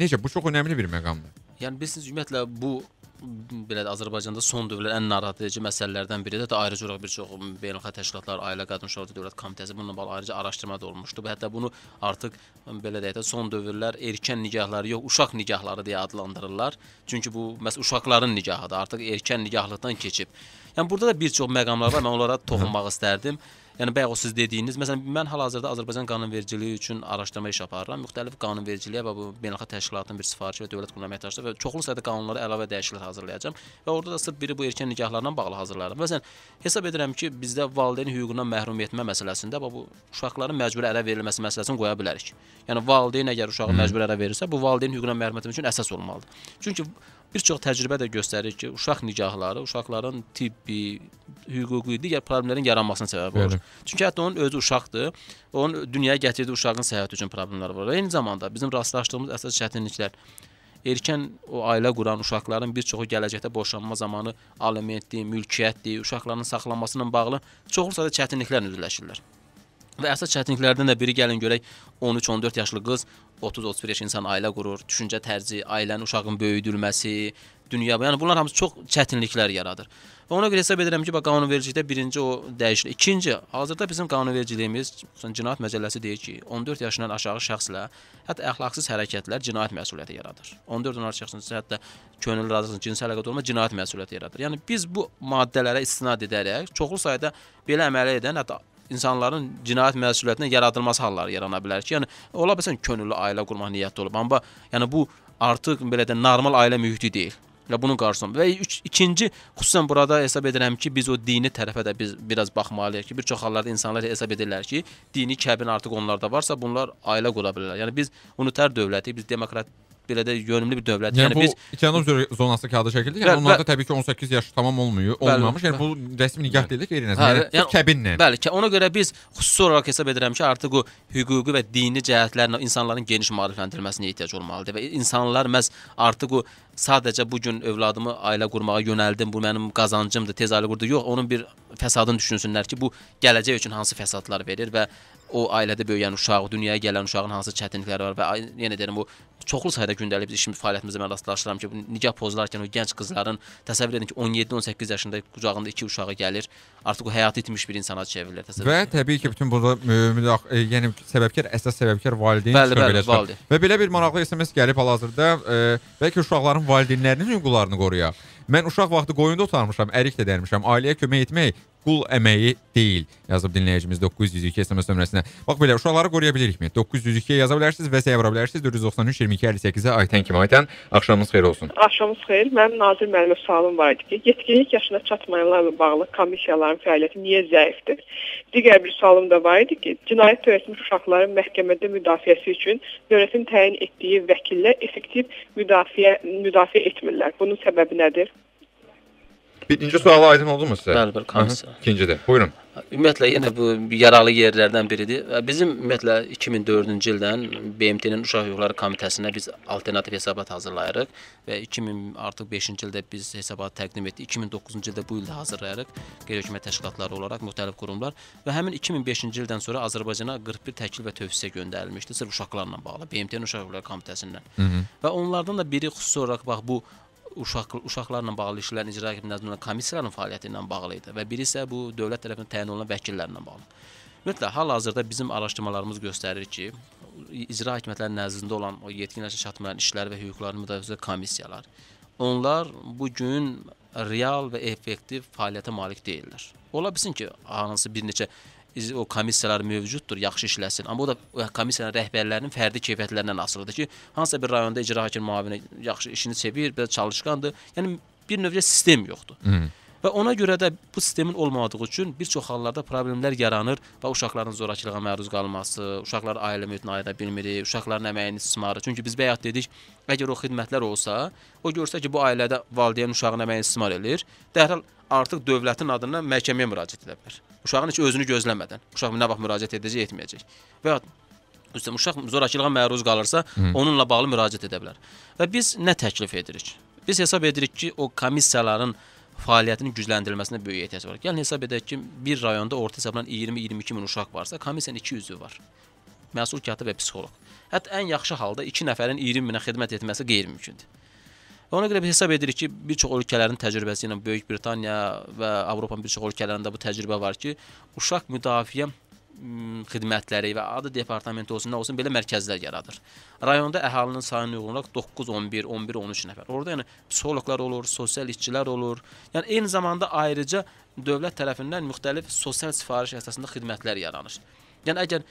necə? Bu çox önəmli bir məqamdır. Yəni bilirsiniz, ümumiyyətlə bu belə də Azərbaycanda son dövrlər ən narahat edici məsələlərdən biridir. Hətta ayrıca olaraq bir çox beynəlxalq təşkilatlar, Ailə Qadın Şurası Dövlət Komitəsi bununla bağlı ayrıca araşdırma da olmuşdu. Hətta bunu artıq belə deyək də son dövrlər erkən nikahları yox, uşaq nikahları deyə adlandırırlar. Çünki bu məs uşaqların nikahıdır. Artıq erkən nikahlıqdan keçib. Yəni burada da bir çox məqamlar var. Mən onlara toxunmaq istərdim. Yəni bayaq o siz dediyiniz, məsələn mən hal-hazırda Azərbaycan qanunvericiliyi üçün araşdırma iş aparıram. Müxtəlif qanunvericiliyə və bu beynəlxalq təşkilatın bir sifarişi və dövlət qurumlarının əməkdaşlığı və çoxlu sayda qanunlara əlavə dəyişikliklər hazırlayacağam və orada da sırf biri bu erkən nikahlarla bağlı hazırlayıram. Məsələn, hesab edirəm ki, bizdə valideyn hüququndan məhrum etmə məsələsində bu uşaqların məcburi ərə verilməsi məsələsini qoya bilərik. Yəni valideyn əgər uşağı məcburi ərə verirsə, bu valideyn hüququndan məhrum etmək üçün əsas olmalıdır. Çünki Bir çox təcrübə də göstərir ki, uşaq nigahları uşaqların tibbi, hüquqi, digər problemlərin yaranmasına səbəb olur. Bəli. Çünki hətta onun özü uşaqdır. Onun dünyaya gətirdiyi uşağın səhhəti üçün problemləri var. Eyni zamanda bizim rastlaşdığımız əsas çətinliklər erkən o ailə quran uşaqların bir çoxu gələcəkdə boşanma zamanı alimentdir, mülkiyyətdir, uşaqların saxlanması ilə bağlı çoxlu sayda çətinliklərlə üzləşirlər. Və əsas çətinliklərdən də biri gəlin görək 13-14 yaşlı qız 30-31 yaş insan ailə qurur, düşüncə tərzi, ailənin uşağın böyüdülməsi, dünya, yəni bunlar hamısı çox çətinliklər yaradır. Və ona görə hesab edirəm ki, bax qanunvericilikdə birinci o dəyişiklik. İkinci, hazırda bizim qanunvericiliyimiz, xüsusən Cinayət Məcəlləsi deyir ki, 14 yaşından aşağı şəxslə hətta əxlaqsız hərəkətlər cinayət məsuliyyəti yaradır. 14 yaşlı şəxsin hətta könül razılıq, cinsi əlaqədə olma cinayət məsuliyyəti yaradır. Yəni biz bu maddələrə istinad edərək çoxlu sayda belə əməl edən hətta insanların cinayət məsuliyyətinə yaradılması halları yarana bilər ki, yəni ola bilsin könüllü ailə qurmaq niyyətli olub, amma yəni bu artıq belə də normal ailə mühiti deyil. Və bunun qarşısında və üç, ikinci xüsusən burada hesab edirəm ki, biz o dini tərəfə də biz biraz baxmalıyıq ki, bir çox hallarda insanlar hesab edirlər ki, dini kəbin artıq onlarda varsa, bunlar ailə qura bilərlər. Yəni biz unitər dövlətik, biz demokratik belə də görünümlü bir dövlətdir. Yəni, yəni biz İtalyanoz zonası kağıdı çəkildi. Yəni bəl, onlar da təbii ki 18 yaşı tamam olmuyor, bəl, olmamış. Yəni bəl. bu rəsmi nikah deyilir ki, erinəz. Yəni, yəni kəbinlə. Bəli, ona görə biz xüsusi olaraq hesab edirəm ki, artıq o hüquqi və dini cəhətlərlə insanların geniş maarifləndirilməsinə ehtiyac olmalıdır və insanlar məs artıq o sadəcə bu gün övladımı ailə qurmağa yönəldim, bu mənim qazancımdır, tez ailə qurdu. Yox, onun bir fəsadını düşünsünlər ki, bu gələcək üçün hansı fəsadlar verir və o ailədə böyüyən uşaq, dünyaya gələn uşağın hansı çətinlikləri var və yenə deyirəm bu çoxlu sayda gündəlik biz işimiz fəaliyyətimizdə mən rastlaşıram ki, nikah pozlarkən o gənc qızların təsəvvür edin ki, 17-18 yaşında qucağında iki uşağı gəlir, artıq o həyatı itmiş bir insana çevrilir təsəvvür. Və təbii ki, bütün burada müdax, e, yəni səbəbkar əsas səbəbkar valideyn bəli, çıxır bəli, belə. Və belə bir maraqlı SMS gəlib hal-hazırda, e, bəlkə uşaqların valideynlərinin hüquqlarını qoruyaq. Mən uşaq vaxtı qoyunda otarmışam, ərik də dərmişəm. Ailəyə kömək etmək qul əməyi deyil. Yazıb dinləyicimiz 902 SMS nömrəsinə. Bax belə uşaqları qoruya bilirikmi? 902-yə yaza bilərsiniz və səyə vura bilərsiniz 493 22 58-ə Aytən kimi Aytən. Axşamınız xeyir olsun. Axşamınız xeyir. Mənim Nadir müəllimə sualım var idi ki, yetkinlik yaşına çatmayanlarla bağlı komissiyaların fəaliyyəti niyə zəifdir? Digər bir sualım da var idi ki, cinayət törətmiş uşaqların məhkəmədə müdafiəsi üçün dövlətin təyin etdiyi vəkillər effektiv müdafiə müdafiə etmirlər. Bunun səbəbi nədir? Birinci suala aydın oldumu sizə? Bəli, bəli, komissiya. İkincidir. Buyurun. Ümumiyyətlə yenə yəni bu yararlı yerlərdən biridir. Bizim ümumiyyətlə 2004-cü ildən BMT-nin Uşaq Hüquqları Komitəsinə biz alternativ hesabat hazırlayırıq və 2000 artıq 5-ci ildə biz hesabatı təqdim etdik. 2009-cu ildə bu ildə hazırlayırıq qeyri-hökumət təşkilatları olaraq müxtəlif qurumlar və həmin 2005-ci ildən sonra Azərbaycana 41 təklif və tövsiyə göndərilmişdi sırf uşaqlarla bağlı BMT-nin Uşaq Hüquqları Komitəsindən. Hı -hı. Və onlardan da biri xüsusi olaraq bax bu uşaq uşaqlarla bağlı işlərin icra hakimiyyətinin komissiyalarının fəaliyyəti ilə bağlı idi və biri isə bu dövlət tərəfindən təyin olunan vəkillərlə bağlı. Ümumiyyətlə hal-hazırda bizim araşdırmalarımız göstərir ki, icra hakimiyyətlərinin nəzdində olan o yetkinləşə çatmayan işlər və hüquqların müdafiəsi komissiyalar onlar bu gün real və effektiv fəaliyyətə malik deyillər. Ola bilsin ki, hansı bir neçə o komissiyalar mövcuddur, yaxşı işləsin. Amma o da komissiyanın rəhbərlərinin fərdi keyfiyyətlərindən asılıdır ki, hansısa bir rayonda icra hakimi müavini yaxşı işini sevir, belə çalışqandır. Yəni bir növdə sistem yoxdur. Hı. Və ona görə də bu sistemin olmadığı üçün bir çox hallarda problemlər yaranır və uşaqların zorakılığa məruz qalması, uşaqlar ailə mühitinə ayıra bilmirik, uşaqların əməyinin istismarı. Çünki biz bayaq dedik, əgər o xidmətlər olsa, o görsə ki, bu ailədə valideyn uşağın əməyini istismar elir, dərhal artıq dövlətin adına məhkəməyə müraciət edə bilər. Uşağın heç özünü gözləmədən, uşaq nə vaxt müraciət edəcək, etməyəcək. Və üstəmə uşaq zorakılığa məruz qalırsa, Hı. onunla bağlı müraciət edə bilər. Və biz nə təklif edirik? Biz hesab edirik ki, o komissiyaların fəaliyyətinin gücləndirilməsinə böyük ehtiyac var. Gəlin hesab edək ki, bir rayonda orta hesabla 20-22 min uşaq varsa, komissiyanın 2 üzvü var. Məsul katib və psixoloq. Hətta ən yaxşı halda 2 nəfərin 20 minə xidmət etməsi qeyri-mümkündür. Ona görə biz hesab edirik ki, bir çox ölkələrin təcrübəsi ilə yəni Böyük Britaniya və Avropanın bir çox ölkələrində bu təcrübə var ki, uşaq müdafiə Hmm, xidmətləri və adı departament olsun, nə olsun, belə mərkəzlər yaradır. Rayonda əhalinin sayına uyğun olaraq 9, 11, 11, 13 nəfər. Orada yəni psixoloqlar olur, sosial işçilər olur. Yəni eyni zamanda ayrıca dövlət tərəfindən müxtəlif sosial sifariş əsasında xidmətlər yaranır. Yəni əgər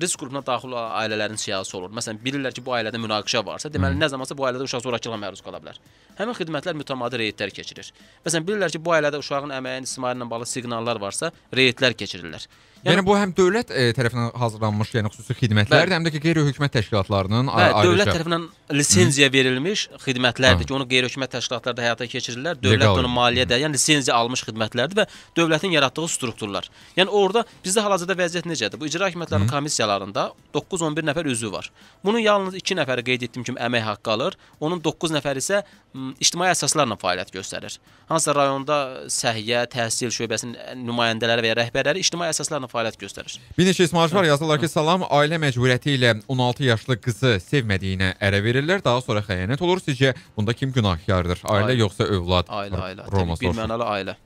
risk qrupuna daxil olan ailələrin siyasi olur. Məsələn, bilirlər ki, bu ailədə münaqişə varsa, deməli nə zamansa bu ailədə uşaq zorakılığa məruz qala bilər. Həmin xidmətlər mütəmadi reydlər keçirir. Məsələn, bilirlər ki, bu ailədə uşağın əməyinin istismarı ilə bağlı siqnallar varsa, reydlər keçirirlər. Yəni, yəni bu həm dövlət e, tərəfindən hazırlanmış, yəni xüsusi xidmətlərdir, bəli. həm də ki qeyri-hökumət təşkilatlarının bəli, ayrıca dövlət tərəfindən lisenziya verilmiş xidmətlərdir hə. ki, onu qeyri-hökumət təşkilatları da həyata keçirirlər. Dövlət Legal. onu maliyyə də, yəni lisenziya almış xidmətlərdir və dövlətin yaratdığı strukturlar. Yəni orada bizdə hal-hazırda vəziyyət necədir? Bu icra hakimiyyətlərinin komissiyalarında 9-11 nəfər üzvü var. Bunun yalnız 2 nəfəri qeyd etdim kimi əmək haqqı alır. Onun 9 nəfəri isə ictimai əsaslarla fəaliyyət göstərir. Hansısa rayonda səhiyyə, təhsil şöbəsinin nümayəndələri və ya rəhbərləri ictimai əsaslarla fəaliyyət göstərir. Bir neçə ismarcı var, hə. yazırlar ki, hə. salam, ailə məcburiyyəti ilə 16 yaşlı qızı sevmədiyinə ərə verirlər, daha sonra xəyanət olur. Sizcə bunda kim günahkardır? Ailə, ailə. yoxsa övlad? Ailə, ailə. Roma Təbii, bir mənalı ailə.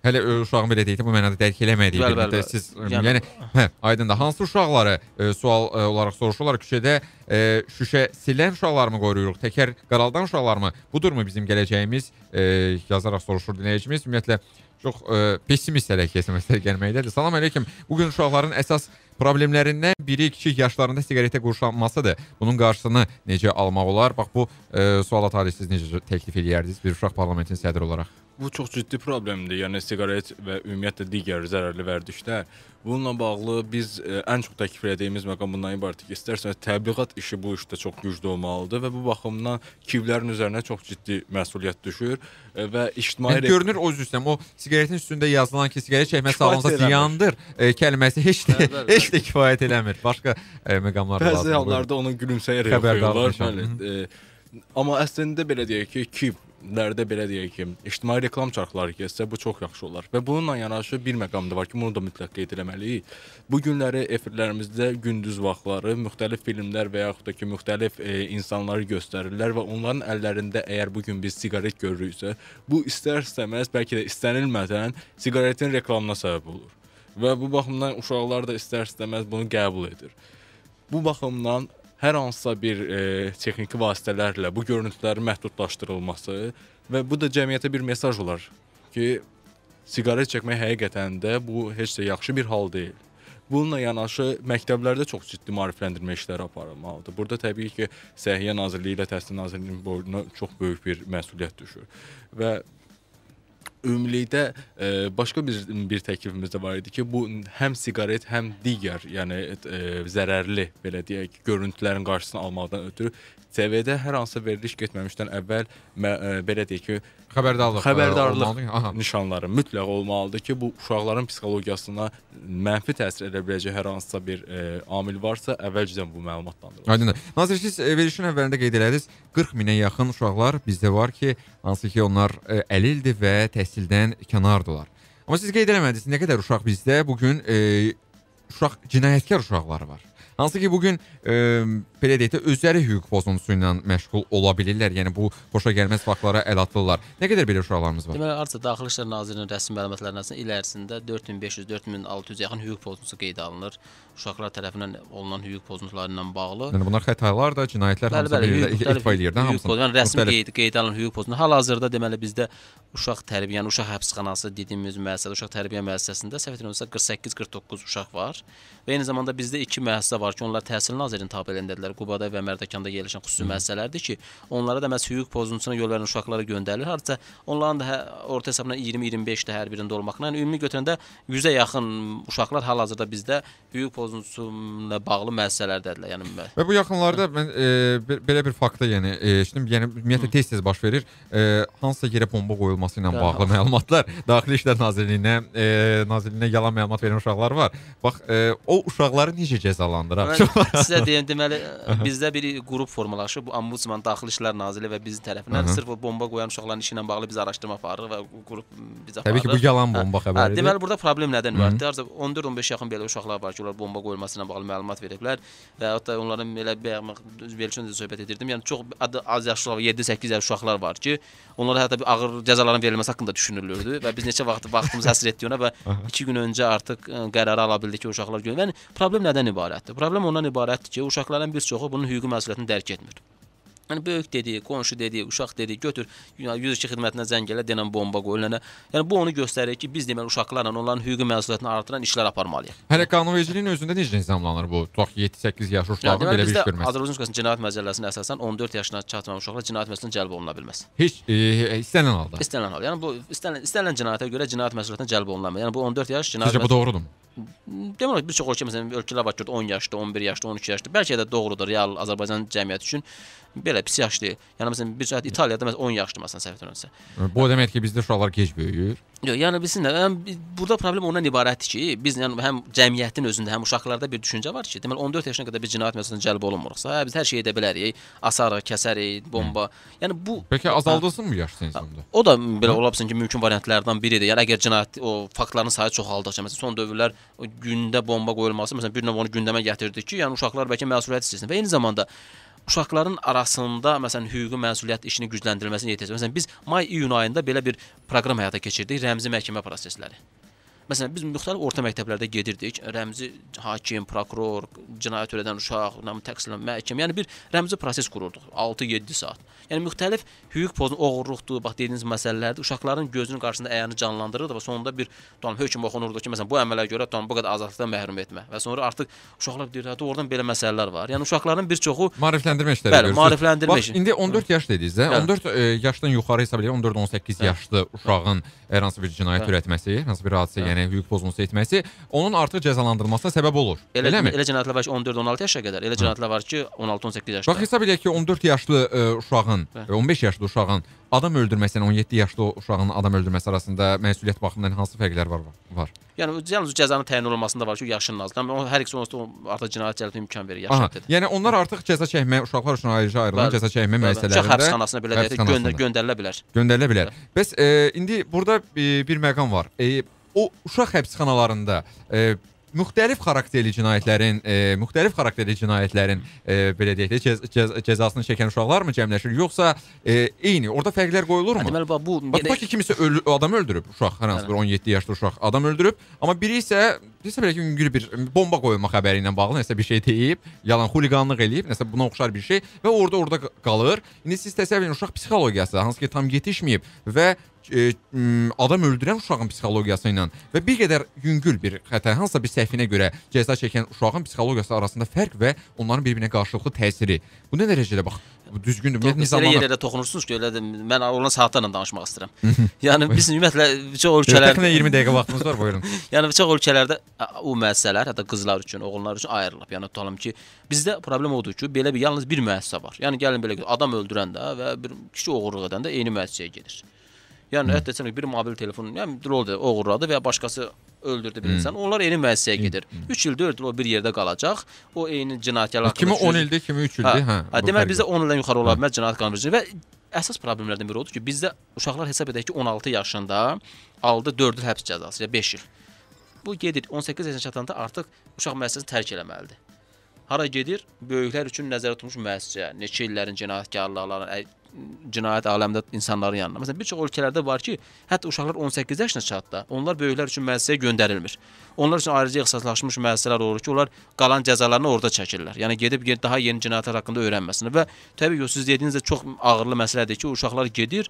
Hələ uşağın belə deyildi, bu mənada dərk eləmədiyi bəl, bəl, bəl. siz yəni, yəni hə, aydındır. Hansı uşaqları e, sual e, olaraq soruşurlar küçədə e, şüşə silən uşaqlarımı qoruyuruq, təkər qaraldan uşaqlarımı? Budurmu bizim gələcəyimiz? E, yazaraq soruşur dinləyicimiz. Ümumiyyətlə çox ə, e, pessimist hələ ki SMS-lər gəlməkdədir. Salam əleyküm. Bu gün uşaqların əsas problemlərindən biri kiçik yaşlarında siqaretə qurşanmasıdır. Bunun qarşısını necə almaq olar? Bax bu ə, e, suala talihsiz necə təklif eləyərdiniz bir uşaq parlamentin sədri olaraq? bu çox ciddi problemdir. Yəni siqaret və ümumiyyətlə digər zərərli vərdişlər. Bununla bağlı biz ə, e, ən çox təklif etdiyimiz məqam bundan ibarətdir ki, istərsəniz təbliğat işi bu işdə çox güclü olmalıdır və bu baxımdan kivlərin üzərinə çox ciddi məsuliyyət düşür e, və ictimai yəni, görünür o üzrsən o siqaretin üstündə yazılan ki, siqaret çəkmək sağlamsa ziyandır e, kəlməsi heç də bəli, bəli. heç də kifayət eləmir. Başqa e, məqamlar Bəzi lazımdır. Bəzi hallarda onu gülümsəyərək xəbərdarlar. Bəli. E, amma əslində belə deyək ki, kib lərdə belə deyək ki, ictimai reklam çarxları keçsə bu çox yaxşı olar. Və bununla yanaşı bir məqam da var ki, bunu da mütləq qeyd etməliyik. Bu günləri efirlərimizdə gündüz vaxtları müxtəlif filmlər və yaxud da ki, müxtəlif e, insanları göstərirlər və onların əllərində əgər bu gün biz siqaret görürüksə, bu istər-istəməz bəlkə də istənilmədən siqaretin reklamına səbəb olur. Və bu baxımdan uşaqlar da istər-istəməz bunu qəbul edir. Bu baxımdan hər hansısa bir e, texniki vasitələrlə bu görüntülərin məhdudlaşdırılması və bu da cəmiyyətə bir mesaj olar ki, siqaret çəkmək həqiqətən də bu heç də yaxşı bir hal deyil. Bununla yanaşı məktəblərdə çox ciddi maarifləndirmə işləri aparılmalıdır. Burada təbii ki, Səhiyyə Nazirliyi ilə Təhsil Nazirliyinin boynuna çox böyük bir məsuliyyət düşür. Və ümumilikdə ə, e, başqa bir bir təklifimiz də var idi ki, bu həm siqaret, həm digər, yəni ə, e, zərərli belə deyək, görüntülərin qarşısını almaqdan ötürü səviyyədə hər hansı veriliş getməmişdən əvvəl mə, ə, e, belə deyək ki, xəbərdarlıq xəbərdarlıq ə, nişanları mütləq olmalıdır ki, bu uşaqların psixologiyasına mənfi təsir edə biləcək hər hansısa bir ə, e, amil varsa, əvvəlcədən bu məlumatlandırılsın. Aydındır. Nazir siz e, verilişin əvvəlində qeyd elədiniz, 40 minə yaxın uşaqlar bizdə var ki, hansı ki onlar ə, əlildir və təhsildən kənardılar. Amma siz qeyd eləmədiniz, nə qədər uşaq bizdə bu gün e, uşaq cinayətkar uşaqları var. Hansı ki bu gün e, belə deyək də özləri hüquq pozuntusu ilə məşğul ola bilirlər. Yəni bu xoşa gəlməz faktlara əl atırlar. Nə qədər belə uşaqlarımız var? Deməli, artıq Daxili İşlər Nazirliyinin rəsmi məlumatlarına əsasən il ərzində 4500-4600 yaxın hüquq pozuntusu qeydə alınır. Uşaqlar tərəfindən olunan hüquq pozuntuları ilə bağlı. Yəni bunlar xətalar da, cinayətlər bəli, hamısı bəli, bir ifa eləyir də hamısı. Yəni rəsmi qeyd, qeydə alınan hüquq pozuntusu hal-hazırda deməli bizdə uşaq tərbiyə, yəni uşaq həbsxanası dediyimiz müəssisədə, uşaq tərbiyə müəssisəsində səhv etmirəmsə 48-49 uşaq var və eyni zamanda bizdə 2 müəssisə var ki, onlar təhsil nazirinin tabeliyindədirlər Qubada və Mərdəkanda yerləşən xüsusi müəssisələrdir ki, onlara da məhz hüquq pozuntusuna yol verən uşaqları göndərilir. Hardasa onların da hə, orta hesabla 20-25-də hər birində olmaqla yəni, ümumi götürəndə 100-ə yaxın uşaqlar hal-hazırda bizdə hüquq pozuntusu ilə bağlı müəssisələrdədirlər. Yəni və bu yaxınlarda Hı. Hə. mən e, belə bir faktda yəni eşitdim. Yəni ümumiyyətlə tez-tez baş verir. E, hansısa yerə bomba qoyulması ilə hə, bağlı hə. məlumatlar Daxili İşlər Nazirliyinə, e, Nazirliyinə yalan məlumat verən uşaqlar var. Bax, e, o uşaqları necə cəzalandıraq? Sizə deyim, deməli Aha. bizdə bir qrup formalaşıb, bu Ombudsman Daxili İşlər Nazirliyi və biz tərəfindən Aha. sırf bomba qoyan uşaqların işi ilə bağlı biz araşdırma aparırıq və qrup biz aparırıq. Təbii ki, bu yalan hə. bomba hə, xəbəridir. Deməli burada problem nədən ibarətdir? 14-15 yaxın belə uşaqlar var ki, onlar bomba qoyulması ilə bağlı məlumat veriblər və hətta onların belə Belçin də söhbət edirdim. Yəni çox az yaşlı 7-8 yaş uşaqlar var ki, onlara hətta bir ağır cəzaların verilməsi haqqında düşünülürdü və biz neçə vaxt vaxtımız həsr etdi ona və 2 gün öncə artıq qərarı ala bildik ki, uşaqlar görün. Yəni problem nədən ibarətdir? Problem ondan ibarətdir ki, uşaqların bir çoxu bunun hüquqi məsuliyyətini dərk etmir. Yəni böyük dedi, qonşu dedi, uşaq dedi, götür 102 xidmətinə zəng elə, denən bomba qoy elə. Yəni bu onu göstərir ki, biz deməli uşaqlarla onların hüquqi məsuliyyətini artıran işlər aparmalıyıq. Hələ qanunvericiliyin özündə necə nizamlanır bu? Tutaq 7-8 yaşlı uşaqların yəni, belə bir iş görməsi. Azərbaycan Respublikasının Cinayət Məcəlləsinə əsasən 14 yaşına çatmamış uşaqlar cinayət məcəlləsinə cəlb oluna bilməz. Heç e, e, istənilən halda. İstənilən halda. Yəni bu istənilən, istənilən cinayətə görə cinayət məsuliyyətinə cəlb olunamır. Yəni bu 14 yaş cinayət. Sizcə bu doğrudur? demək olar bir çox ölkə məsələn ölkələr var ki, 10 yaşda, 11 yaşda, 12 yaşda. Bəlkə də doğrudur real Azərbaycan cəmiyyəti üçün belə pis yaş deyil. Yəni məsələn bir cəhət İtaliyada məsələn 10 yaşdır məsələn səhv etmirəmsə. Hə, bu demək ki, bizdə uşaqlar gec böyüyür. Yox, yəni bilsinlər, yəni, burada problem ondan ibarətdir ki, biz yəni həm cəmiyyətin özündə, həm uşaqlarda bir düşüncə var ki, deməli 14 yaşına qədər biz cinayət məsələsinə cəlb olunmuruqsa, hə, biz hər şeyi edə bilərik, asarıq, kəsərik, bomba. Hı. Hə. Yəni bu Bəlkə azaldılsınmı hə, yaşlı insanda? O da belə ola bilsin ki, mümkün variantlardan biridir. Yəni əgər cinayət o faktlarının sayı çoxaldıqca, məsələn son dövrlər gündə bomba qoyulması, məsələn, bir növ onu gündəmə gətirdik ki, yəni uşaqlar bəlkə məsuliyyət istəsin və eyni zamanda uşaqların arasında məsələn hüquqi məsuliyyət işini gücləndirilməsinə yetəcək. Məsələn biz may iyun ayında belə bir proqram həyata keçirdik, rəmzi məhkəmə prosesləri. Məsələn, biz müxtəlif orta məktəblərdə gedirdik. Rəmzi hakim, prokuror, cinayət törədən uşaq, namı təqsirlənmə, məhkəmə. Yəni bir rəmzi proses qururduq 6-7 saat. Yəni müxtəlif hüquq pozun oğurluqdur, bax dediyiniz məsələlərdir. Uşaqların gözünün qarşısında əyanı canlandırırdı və sonunda bir tam hökm oxunurdu ki, məsələn, bu əmələ görə tam bu qədər azadlıqdan məhrum etmə. Və sonra artıq uşaqlar deyirdi, hə, oradan belə məsələlər var. Yəni uşaqların bir çoxu maarifləndirmə işləri görür. Bəli, maarifləndirmə işi. İndi 14 yaş dediniz də, 14 ə, hə. e, yaşdan yuxarı hesab edirəm 14-18 hə. yaşlı uşağın e, hər hansı bir cinayət törətməsi, hər hansı bir hadisə, yəni yəni hüquq pozuntusu etməsi onun artıq cəzalandırılmasına səbəb olur. Elə, eləmi? Elə cinayətlər var ki, 14-16 yaşa qədər, elə hə. cinayətlər var ki, 16-18 yaşda. Bax hesab edək ki, 14 yaşlı ə, e, uşağın, hə. e, Bəh. 15 yaşlı uşağın adam öldürməsi ilə yəni 17 yaşlı uşağın adam öldürməsi arasında məsuliyyət baxımından hansı fərqlər var? Var. Yəni yalnız cəzanın təyin olunmasında var ki, yaşın azdır. Amma hər ikisi onsuz artıq cinayət cəlb imkan verir yaşatdı. Yəni onlar artıq cəza çəkmə uşaqlar üçün ayrıca ayrılan cəza çəkmə müəssisələrində həbsxanasına belə deyək, göndər göndərilə bilər. Göndərilə bilər. Bəs e, indi burada e, bir məqam var. E, o uşaq həbsxanalarında e, müxtəlif xarakterli cinayətlərin, e, müxtəlif xarakterli cinayətlərin e, belə deyək də cəz, cəz, cəzasını çəkən uşaqlar mı cəmləşir, yoxsa e, eyni orada fərqlər qoyulurmu? Deməli bu bax gerək... ki kimisə ölü, adam öldürüb, uşaq hər hansı bir 17 hə. yaşlı uşaq adam öldürüb, amma biri isə bilirsə belə ki yüngül bir bomba qoyma xəbəri ilə bağlı nəsə bir şey deyib, yalan xuliqanlıq eləyib, nəsə buna oxşar bir şey və orada orada qalır. İndi siz təsəvvür edin uşaq psixologiyası hansı ki tam yetişməyib və e, adam öldürən uşağın psixologiyası ilə və bir qədər yüngül bir xətə, hansısa bir səhvinə görə cəza çəkən uşağın psixologiyası arasında fərq və onların bir-birinə qarşılıqlı təsiri. Bu nə dərəcədə bax düzgündür. Ümumiyyətlə nizamlanır. Elə yerlərdə toxunursunuz ki, elədir. Mən ona saatlarla danışmaq istəyirəm. yəni biz ümumiyyətlə çox ölkələrdə təxminən 20 dəqiqə vaxtımız var, buyurun. yəni çox ölkələrdə o müəssisələr hətta qızlar üçün, oğullar üçün ayrılıb. Yəni tutalım ki, bizdə problem odur ki, belə bir yalnız bir müəssisə var. Yəni gəlin belə adam öldürəndə və bir kişi oğurluq edəndə eyni müəssisəyə gedir. Yəni hətta sən bir mobil telefon, yəni rolda oğurladı və ya başqası öldürdü bir insan. Onlar eyni müəssisəyə gedir. 3 il, 4 il o bir yerdə qalacaq. O eyni cinayətkar haqqında. Kimi 10 ildir, kimi 3 ildir, hə. hə deməli bizdə 10 ildən yuxarı ola bilməz cinayət qanunvericiliyi və əsas problemlərdən biri odur ki, bizdə uşaqlar hesab edək ki, 16 yaşında aldı 4 il həbs cəzası ya 5 il. Bu gedir 18 yaşına çatanda artıq uşaq müəssisəsini tərk etməlidir. Hara gedir? Böyüklər üçün nəzərdə tutulmuş müəssisə, neçə illərin cinayətkarlarla cinayət aləmində insanların yanına. Məsələn, bir çox ölkələrdə var ki, hətta uşaqlar 18 yaşına çatdı. Onlar böyüklər üçün müəssisəyə göndərilmir. Onlar üçün ayrıca ixtisaslaşmış müəssisələr olur ki, onlar qalan cəzalarını orada çəkirlər. Yəni gedib daha yeni cinayətlər haqqında öyrənməsinlər və təbii ki, siz dediyiniz də çox ağırlı məsələdir ki, uşaqlar gedir,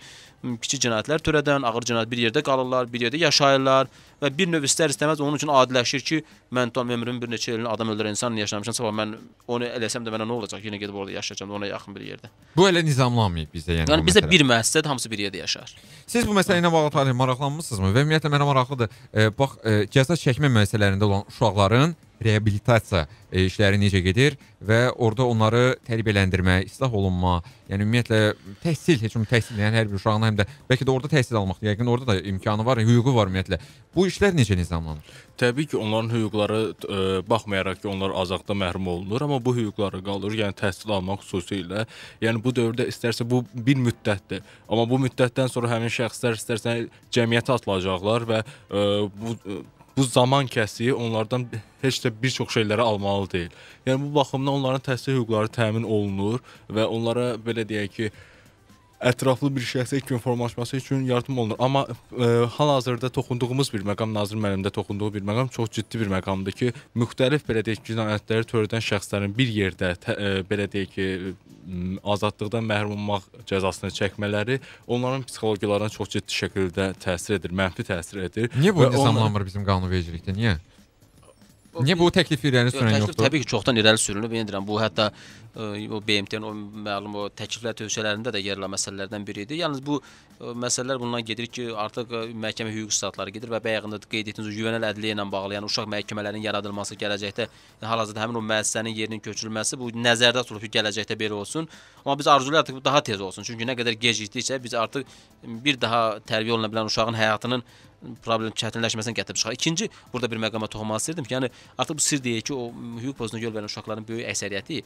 kiçik cinayətlər törədən, ağır cinayət bir yerdə qalırlar, bir yerdə yaşayırlar və bir növ istər istəməz onun üçün adiləşir ki, mən tam ömrümün bir neçə ilini adam öldürən insan yaşamışam, sabah mən onu eləsəm də mənə nə olacaq? Yenə gedib orada yaşayacam, ona yaxın bir yerdə. Bu elə nizamlanmayıb bizdə yəni. Yəni bizdə məsələ. bir müəssisədə hamısı bir yerdə yaşayır. Siz bu məsələ ilə bağlı tarix maraqlanmısınızmı? Və ümumiyyətlə mənə maraqlıdır. E, bax, e, cəza çəkmə müəssisələrində olan uşaqların reabilitasiya e, işləri necə gedir və orada onları tərbiyələndirmə, islah olunma, yəni ümumiyyətlə təhsil, heç olmasa təhsil, yəni hər bir uşağın həm də bəlkə də orada təhsil almaq, yəqin orada da imkanı var, hüququ var ümumiyyətlə. Bu işlər necə nizamlanır? Təbii ki, onların hüquqları ə, e, baxmayaraq ki, onlar azadlıqdan məhrum olunur, amma bu hüquqları qalır, yəni təhsil almaq xüsusilə. Yəni bu dövrdə istərsə bu bir müddətdir, amma bu müddətdən sonra həmin şəxslər istərsə cəmiyyətə atılacaqlar və ə, e, bu ə, bu zaman kəsiyi onlardan heç də bir çox şeyləri almalı deyil. Yəni bu baxımdan onların təhsil hüquqları təmin olunur və onlara belə deyək ki, ətraflı bir şəxsiyyət konformlaşması üçün yardım olunur. Amma e, hal-hazırda toxunduğumuz bir məqam, Nazir müəllimdə toxunduğu bir məqam çox ciddi bir məqamdır ki, müxtəlif belə deyək, cinayətləri törədən şəxslərin bir yerdə tə, e, belə deyək ki, azadlıqdan məhrum olmaq cəzasını çəkmələri onların psixologiyalarına çox ciddi şəkildə təsir edir, mənfi təsir edir. Niyə bu nizamlanmır bizim qanunvericilikdə? Niyə? Niyə bu təklif irəli sürən yoxdur? Təklif təbii ki, çoxdan irəli sürülüb. Yəni deyirəm, bu hətta o BMT-nin o məlum o təkliflər tövsiyələrində də yer alan məsələlərdən biri idi. Yalnız bu məsələlər bundan gedir ki, artıq e, məhkəmə hüquq islahatları gedir və bayağında qeyd etdiyiniz yüvənəl ədliyyə ilə bağlı, yəni uşaq məhkəmələrinin yaradılması gələcəkdə yəni hal-hazırda həmin o müəssisənin yerinin köçürülməsi bu nəzərdə tutulub ki, gələcəkdə belə olsun. Amma biz arzulayırıq artıq bu daha tez olsun. Çünki nə qədər gecikdikcə biz artıq bir daha tərbiyə oluna bilən uşağın həyatının problem çətinləşməsinə gətirib çıxar. İkinci, burada bir məqama toxunmaq istəyirdim ki, yəni artıq bu sir deyir ki, o hüquq pozuntusuna yol verən uşaqların böyük əksəriyyəti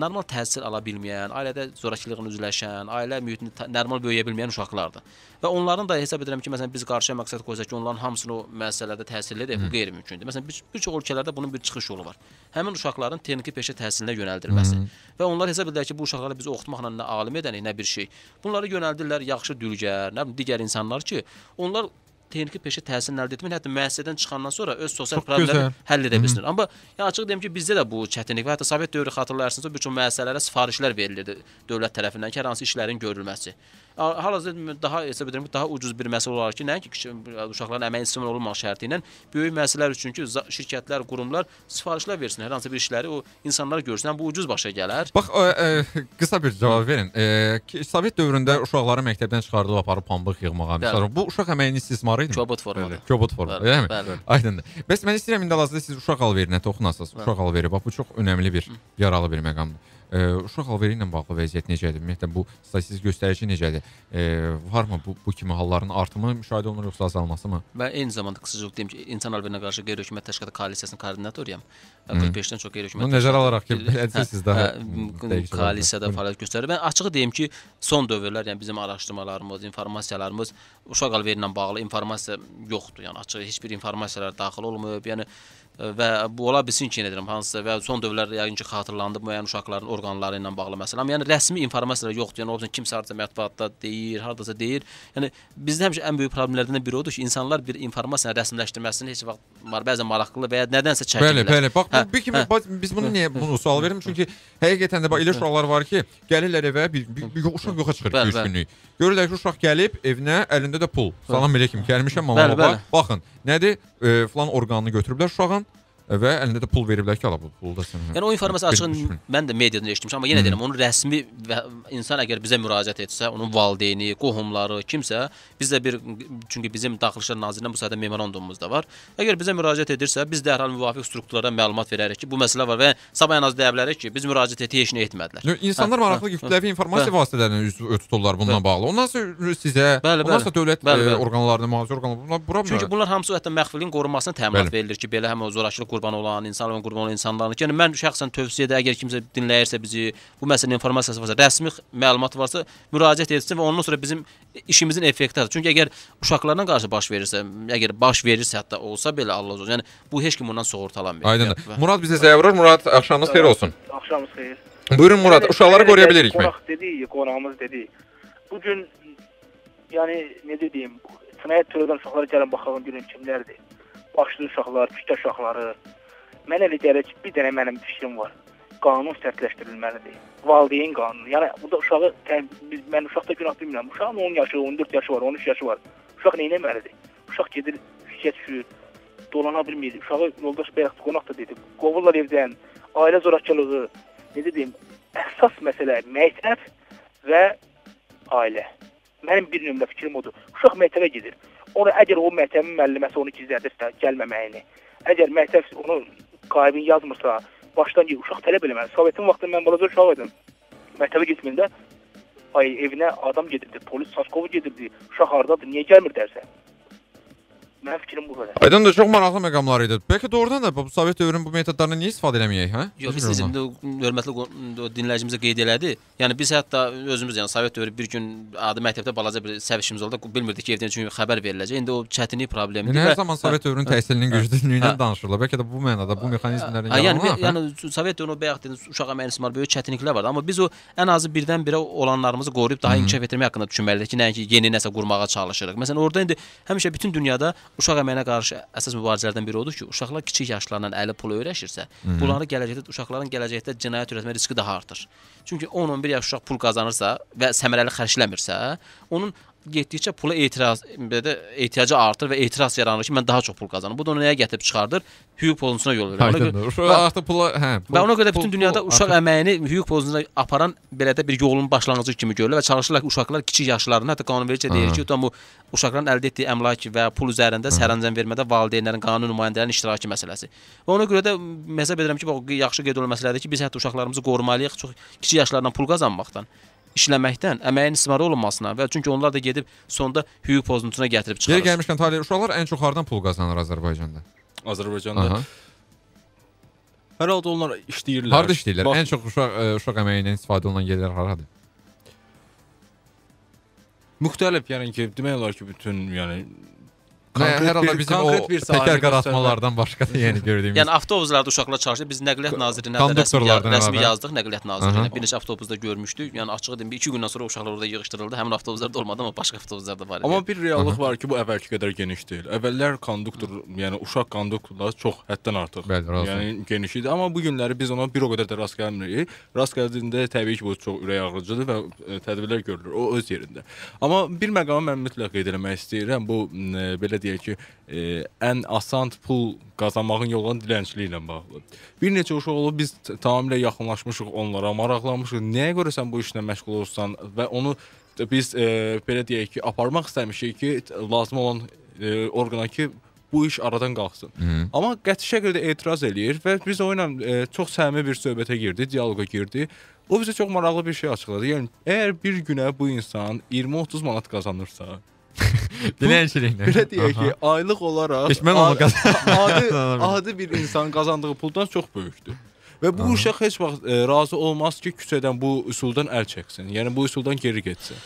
normal təsir ala bilməyən, ailədə zorakılığın üzləşən, ailə mühitini normal böyüyə bilməyən uşaqlardır. Və onların da hesab edirəm ki, məsələn biz qarşıya məqsəd qoysaq ki, onların hamısını o müəssisələrdə təhsillidir, bu qeyri-mümkündür. Məsələn bir, bir çox ölkələrdə bunun bir çıxış yolu var. Həmin uşaqların texniki peşə təhsilinə yönəldilməsi. Hı -hı. Və onlar hesab edirlər ki, bu uşaqları biz oxutmaqla nə alim edənik, nə bir şey. Bunları yönəldirlər yaxşı dülgər, nə digər insanlar ki, onlar texniki peşə təhsilini əldə etmək, hətta müəssisədən çıxandan sonra öz sosial problemləri həll edə bilsinlər. Amma yəni açıq deyim ki, bizdə də bu çətinlik və hətta Sovet dövrü xatırlayarsınız, bir çox müəssisələrə sifarişlər verilirdi dövlət tərəfindən ki, hər hansı işlərin görülməsi. Hal-hazırda daha hesab edirəm ki, daha ucuz bir məsələ olar ki, nəinki uşaqların əmək istimal olunmaq şərti ilə böyük müəssisələr üçün ki, şirkətlər, qurumlar sifarişlər versin, hər hansı bir işləri o insanlar görsün, bu ucuz başa gələr. Bax, ə, ə, e, qısa bir cavab verin. Ə, e, Sovet dövründə uşaqları məktəbdən çıxardıb aparıb pambıq yığmağa məsələn, bu uşaq əməyinin istismarı idi. Kobud formada. Kobud formada, eləmi? Aydındır. Bəs mən istəyirəm indi Lazda siz uşaq alverinə toxunasınız. Uşaq alveri bax bu çox önəmli bir yaralı bir məqamdır. Uşaq alveri ilə bağlı vəziyyət necədir? Ümumiyyətlə bu statistik göstərici necədir? E, varmı bu, bu kimi halların artımı müşahidə olunur yoxsa azalması mı? Mən eyni zamanda qısaca deyim ki, insan alverinə qarşı qeyri-hökumət təşkilatı koalisiyasının koordinatoruyam. 45-dən çox qeyri-hökumət. Bunu nəzərə alaraq ki, siz daha hə, hə, koalisiyada fəaliyyət göstərir. Mən açığı deyim ki, son dövrlər, yəni bizim araşdırmalarımız, informasiyalarımız uşaq alveri ilə bağlı informasiya yoxdur. Yəni açığı heç bir informasiyalar daxil olmayıb. Yəni və bu ola bilsin ki, edirəm hansısa və son dövrlər yəqin ki, xatırlandı müəyyən uşaqların orqanları ilə bağlı məsələ. Amma yəni rəsmi informasiya yoxdur. Yəni olsun kimsə hardasa mətbuatda deyir, hardasa deyir. Yəni bizdə həmişə ən böyük problemlərdən biri odur ki, insanlar bir informasiyanı rəsmiləşdirməsini heç vaxt bəzən maraqlı və ya nədənsə çəkinirlər. Bəli, bəli. Bax hə, bu kimi hə, biz bunu hə, niyə hə. bunu sual verim? Çünki həqiqətən də bax elə uşaqlar var ki, gəlirlər evə, bir, bir, bir uşaq yoxa çıxır 2-3 günlük. Görürlər ki, uşaq gəlib evinə, əlində də pul. Salam belə kim gəlmişəm mama baba. Baxın, nədir? e, filan orqanını götürüblər uşağın və əlində də pul veriblər ki, ala bu pulu da sən. Yəni o informasiya açığın mən də mediada eşitmişəm, amma yenə deyirəm, onun rəsmi və insan əgər bizə müraciət etsə, onun valideyni, qohumları, kimsə, biz də bir çünki bizim Daxili İşlər Nazirliyinin bu sahədə memorandumumuz da var. Əgər bizə müraciət edirsə, biz dərhal müvafiq strukturlara məlumat verərik ki, bu məsələ var və sabah ən az deyə bilərik ki, biz müraciət etdik, heç nə etmədilər. İnsanlar hə, hə, maraqlı hə. kütləvi informasiya vasitələrini ötürürlər bununla bağlı. Ondan sonra sizə, ondan sonra dövlət e, orqanlarına, mühafizə orqanlarına bura Çünki bunlar hamısı hətta məxfiliyin qorunmasına təminat verilir ki, belə həm zorakılıq qurban olan insan, ona qurban olan insanların. Yəni mən şəxsən tövsiyə edə əgər kimsə dinləyirsə bizi, bu məsələnin informasiyası varsa, rəsmi məlumat varsa, müraciət etsin və ondan sonra bizim işimizin effektidir. Çünki əgər uşaqlarla qarşı baş verirsə, əgər baş verirsə hətta olsa belə Allah özü, yəni bu heç kim ondan sığortalanmır. Aydındır. Və... Murad bizə zəng vurur. Murad, axşamınız xeyir olsun. Axşamınız xeyir. Buyurun Murad, yəni, uşaqları yəni, qoruya bilirikmi? Qoraq dedik, qonağımız dedi. Yəni, bu gün yəni necə deyim, cinayət törədən uşaqlara gəlin baxalım görün kimlərdir başlı uşaqlar, kütlə uşaqları. Mən elə deyirəm ki, bir dənə mənim fikrim var. Qanun sərtləşdirilməlidir. Valideyn qanunu. Yəni bu da uşağı biz mən uşaqda günah bilmirəm. Uşağın 10 yaşı, 14 yaşı var, 13 yaşı var. Uşaq nə etməlidir? Uşaq gedir şikayət düşür, dolana bilmir. Uşağı yoldaş bayaq qonaq da dedi. Qovurlar evdən, ailə zorakılığı, necə deyim, əsas məsələ məktəb və ailə. Mənim bir nömrə fikrim odur. Uşaq məktəbə gedir. Ona əgər o məktəbin müəlliməsi onu gizlədirsə, gəlməməyini, əgər məktəb onu qayibin yazmırsa, başdan ki, uşaq tələb eləməli. Sovetin vaxtında mən balaca uşaq idim. Məktəbə getməyəndə ay evinə adam gedirdi, polis Saskovu gedirdi. Uşaq hardadır, niyə gəlmir dərsə? Mənim fikrim bu qədər. Aydan da çox maraqlı məqamlar idi. Bəlkə doğrudan da bu Sovet dövrünün bu metodlarını niyə istifadə eləməyək, hə? Yox, biz bizim də hörmətli dinləyicimizə qeyd elədi. Yəni biz hətta özümüz yəni Sovet dövrü bir gün adi məktəbdə balaca bir səvişimiz oldu. Bilmirdik ki, evdən çünki xəbər veriləcək. İndi o çətinlik problemidir. Yəni, hər zaman Sovet dövrünün hə. təsirinin hə. güclülüyündən hə. danışırlar. Bəlkə də bu mənada bu mexanizmlərin yaranması. Yəni yəni Sovet dövrü bayaq dediniz uşaq əməyiniz var, böyük çətinliklər vardı. Amma biz o ən azı birdən-birə olanlarımızı qoruyub daha inkişaf etdirmək haqqında düşünməliyik ki, nəinki yeni nəsə qurmağa çalışırıq. Məsələn, orada indi həmişə bütün dünyada Uşaq əməyinə qarşı əsas mübarizələrdən biri odur ki, uşaqlar kiçik yaşlarından əli pulu öyrəşirsə, bunları gələcəkdə uşaqların gələcəkdə cinayət törətmə riski daha artır. Çünki 10-11 yaş uşaq pul qazanırsa və səmərəli xərcləmirsə, onun getdikcə pula etiraz belə ehtiyacı artır və etiraz yaranır ki, mən daha çox pul qazanım. Bu da onu nəyə gətirib çıxardır? Hüquq pozuntusuna yol verir. Ona görə artıq pula, hə. Pul, və ona görə bütün dünyada pul, uşaq artıq. əməyini hüquq pozuntusuna aparan belə də bir yolun başlanğıcı kimi görülür və çalışırlar ki, uşaqlar kiçik yaşlarında hətta qanunvericə deyir hə. ki, bu uşaqların əldə etdiyi əmlak və pul üzərində hə. sərəncam vermədə valideynlərin, qanun nümayəndələrinin iştirakı məsələsi. Və ona görə də məsəl edirəm ki, bax yaxşı qeyd olunması məsələdir ki, biz hətta uşaqlarımızı qorumalıyıq çox kiçik yaşlardan pul qazanmaqdan işləməkdən, əməyin istismar olunmasına və çünki onlar da gedib sonda hüquq pozuntusuna gətirib çıxarır. Yer gəlmişkən Tahir, uşaqlar ən çox hardan pul qazanır Azərbaycanda? Azərbaycanda Aha. Hər halda onlar işləyirlər. Harda işləyirlər? Bax, ən çox uşaq ə, e, uşaq əməyindən istifadə olunan yerlər haradır? Müxtəlif, yəni ki, demək olar ki, bütün, yəni Konkret Nə, hər halda bizim o təkər qaraltmalardan başqa da yəni gördüyümüz. Yəni avtobuslarda uşaqlar çalışdı. Biz Nəqliyyat Nazirinə də rəsmi, rəsmi yazdıq Nəqliyyat Nazirinə. Bir neçə avtobusda görmüşdük. Yəni açıq deyim, 2 gündən sonra uşaqlar orada yığışdırıldı. Həmin avtobuslarda olmadı, amma başqa avtobuslarda var idi. Amma bir reallıq var ki, bu əvvəlki qədər geniş deyil. Əvvəllər konduktor, yəni uşaq konduktorlar çox həddən artıq. Bəli, yəni geniş idi, amma bu günləri biz ona bir o qədər də rast gəlmirik. Rast gəldiyində təbii ki, bu çox ürək ağrıcıdır və e, tədbirlər görülür. O öz yerində. Amma bir məqamı mən mütləq qeyd etmək istəyirəm. Bu e, belə deyək deyək ki, e, ən asan pul qazanmağın yolu olan dilənçiliklə bağlıdır. Bir neçə uşaq olub biz tamamilə yaxınlaşmışıq onlara, maraqlanmışıq. Nəyə görə sən bu işlə məşğul olursan və onu biz e, belə deyək ki, aparmaq istəmişik ki, lazım olan e, orqana ki, bu iş aradan qalxsın. Hı -hı. Amma qəti şəkildə etiraz eləyir və biz onunla e, çox səmimi bir söhbətə girdi, dialoqa girdi. O bizə çox maraqlı bir şey açıqladı. Yəni əgər bir günə bu insan 20-30 manat qazanırsa, Dilən şirinlə. Belə deyək ki, aylıq olaraq Düşmən onu adi, adi bir insanın qazandığı puldan çox böyükdür. Və bu Aha. uşaq heç vaxt e, razı olmaz ki, küçədən bu üsuldan əl çəksin. Yəni bu üsuldan geri getsin.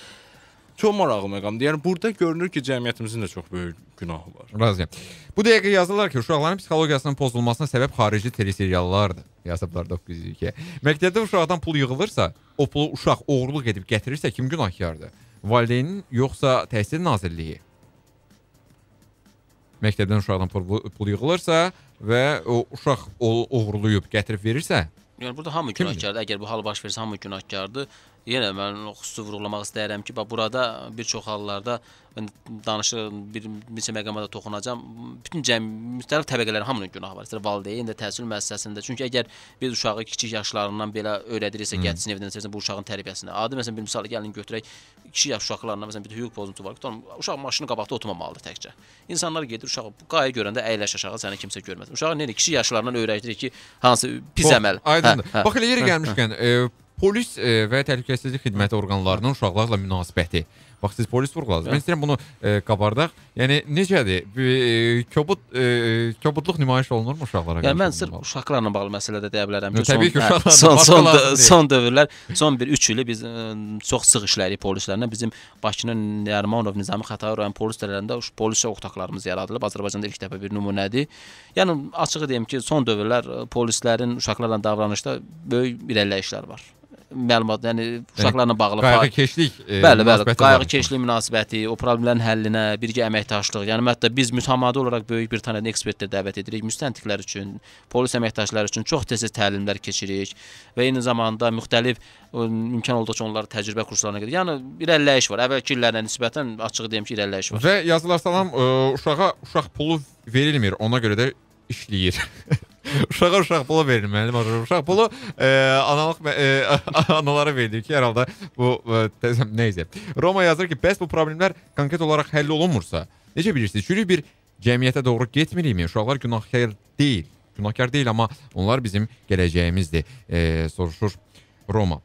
Çox maraqlı məqamdır. Yəni burada görünür ki, cəmiyyətimizin də çox böyük günahı var. Razıyam. Bu dəqiqə yazırlar ki, uşaqların psixologiyasının pozulmasına səbəb xarici teleseriallardır. Yazıblar 902. Məktəbdə uşaqdan pul yığılırsa, o pulu uşaq oğurluq edib gətirirsə kim günahkardır? valideynin yoxsa Təhsil Nazirliyi? Məktəbdən uşaqdan pul, pul yığılırsa və o uşaq o, oğurluyub gətirib verirsə, Yəni burada hamı günahkardır. Əgər bu hal baş versə hamı günahkardır yenə mən xüsusi vurğulamaq istəyirəm ki, bax burada bir çox hallarda danışığım bir neçə məqama da toxunacağam. Bütün cəmi müxtəlif təbəqələrin hamının günahı var. İstər valideyn də təhsil müəssisəsində. Çünki əgər biz uşağı kiçik yaşlarından belə öyrədirsə, gətirsin evdən içərisində bu uşağın tərbiyəsinə. Adi məsələn bir misal gəlin götürək. Kiçik yaş uşaqlarına məsələn bir hüquq pozuntusu var. Tutalım, uşaq maşının qabaqda oturmamalıdır təkcə. İnsanlar gedir uşağı qayaya görəndə əyləş aşağı, səni kimsə görməz. Uşağı nə ilə kiçik yaşlarından öyrədirik ki, hansı pis əməl. Aydındır. Hə, hə, Bax elə yeri hə, hə. gəlmişkən, e, polis e, və təhlükəsizlik xidməti orqanlarının uşaqlarla münasibəti. Bax siz polis vurğuladınız. Mən istəyirəm bunu e, qabardaq. Yəni necədir? E, kobud e, kobudluq nümayiş olunurmu uşaqlara? Yəni mən sırf uşaqlarla bağlı məsələdə deyə bilərəm ki, təbii ki, uşaqlar son son, son, son dövrlər, son bir 3 ili biz ə, e, çox sıx işləyirik polislərlə. Bizim Bakının Nərmanov Nizami Xətai rayon polis idarələrində polis otaqlarımız yaradılıb. Azərbaycanda ilk dəfə bir nümunədir. Yəni açığı deyim ki, son dövrlər e, polislərin uşaqlarla davranışda böyük irəliləyişlər var məlumat, yəni, yəni uşaqlarla bağlı qayğıkeşlik, e, bəli, bəli, qayğıkeşlik münasibəti, o problemlərin həllinə birgə əməkdaşlıq. Yəni hətta biz mütəmadi olaraq böyük bir tanə ekspertlər dəvət edirik müstəntiqlər üçün, polis əməkdaşları üçün çox tez-tez təlimlər keçiririk və eyni zamanda müxtəlif imkan olduqca onları təcrübə kurslarına gedir. Yəni irəliləyiş var. Əvvəlki illərlə nisbətən açıq deyim ki, irəliləyiş var. Və yazılar salam e, uşağa uşaq pulu verilmir. Ona görə də işləyir. Uşağa uşaq pulu verilməli, məncə uşaq pulu e, analıq e, analara verilir ki, hər halda bu e, nə isə. Roma yazır ki, bəs bu problemlər konkret olaraq həll olunmursa, necə bilirsiniz? Çürük bir cəmiyyətə doğru getmirikmi? Uşaqlar günahkar deyil. Günahkar deyil, amma onlar bizim gələcəyimizdir, e, soruşur Roma.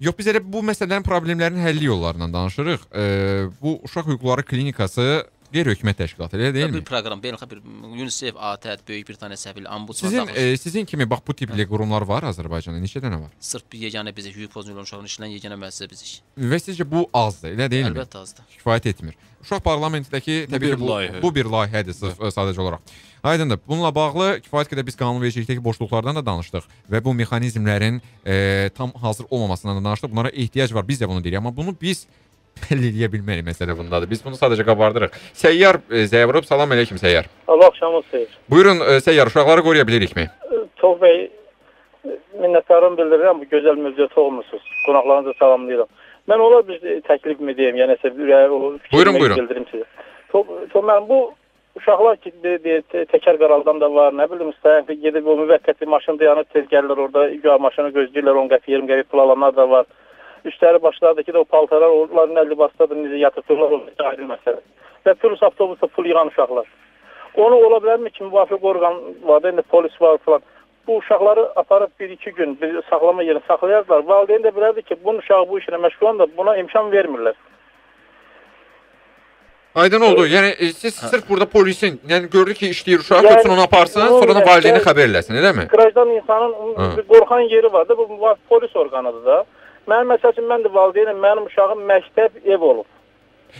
Yox, biz elə bu məsələlərin problemlərinin həlli yollarından danışırıq. E, bu uşaq hüquqları klinikası qeyri-hökumət təşkilatı, elə deyilmi? Bir proqram, beynəlxalq bir UNICEF, ATƏT, Böyük Britaniya səviyyəli ombudsman Sizin e, sizin kimi bax bu tipli qurumlar var Azərbaycanda? Neçə dənə var? Sırf bir yeganə bizik, Yupoz Nurlan uşağının işləyən yeganə müəssisə bizik. Və sizcə bu azdır, elə deyilmi? Əlbəttə azdır. Kifayət etmir. Uşaq parlamentindəki təbii ki bu, bu bir layihədir sırf e, sadəcə olaraq. Aydındır. Bununla bağlı kifayət qədər biz qanunvericilikdəki boşluqlardan da danışdıq və bu mexanizmlərin e, tam hazır olmamasından da danışdıq. Bunlara ehtiyac var. Biz də bunu deyirik, amma bunu biz bəlli eləyə bilmərik məsələ bundadır. Biz bunu sadəcə qabardırıq. Səyyar e, Zəvrub, salam əleykum Səyyar. Allah axşamınız xeyir. Buyurun e, Səyyar, uşaqları qoruya bilirikmi? E, toğ bəy minnətdarım bildirirəm bu gözəl mövzuya toxunmusunuz. Qonaqlarınızı salamlayıram. Mən ola bir təklifimi deyim, yəni isə ürəyi o buyurun, buyurun. bildirim sizə. Toğ, toğ mən bu uşaqlar ki, təkər qaraldan da var, nə bilim, istəyən gedib o müvəqqəti maşın dayanıb tez gəlirlər orada, güya maşını gözləyirlər, 10 qəpik, 20 qəpik pul alanlar da var üstləri başlardakı da o paltalar, onların əlli basdadır, necə yatırtırlar, o ayrı məsələ. Və plus avtobusa pul yığan uşaqlar. Onu ola bilərmi ki, müvafiq orqan var, indi polis var falan. Bu uşaqları aparıb bir-iki gün bir saxlama yerinə saxlayardılar. Valideyn də bilərdi ki, bunun uşağı bu işlə məşğul olan da buna imkan vermirlər. Aydın oldu. Yəni e, siz sırf burada polisin, yəni gördü ki, işləyir uşaq, yəni, hepsini ona aparsın, sonra da valideyni xəbər eləsin, eləmi? Qrajdan insanın hə. bir qorxan yeri var da, bu polis orqanıdır da. Mənim məsəl üçün mən də valideynəm, mənim uşağım məktəb ev olub.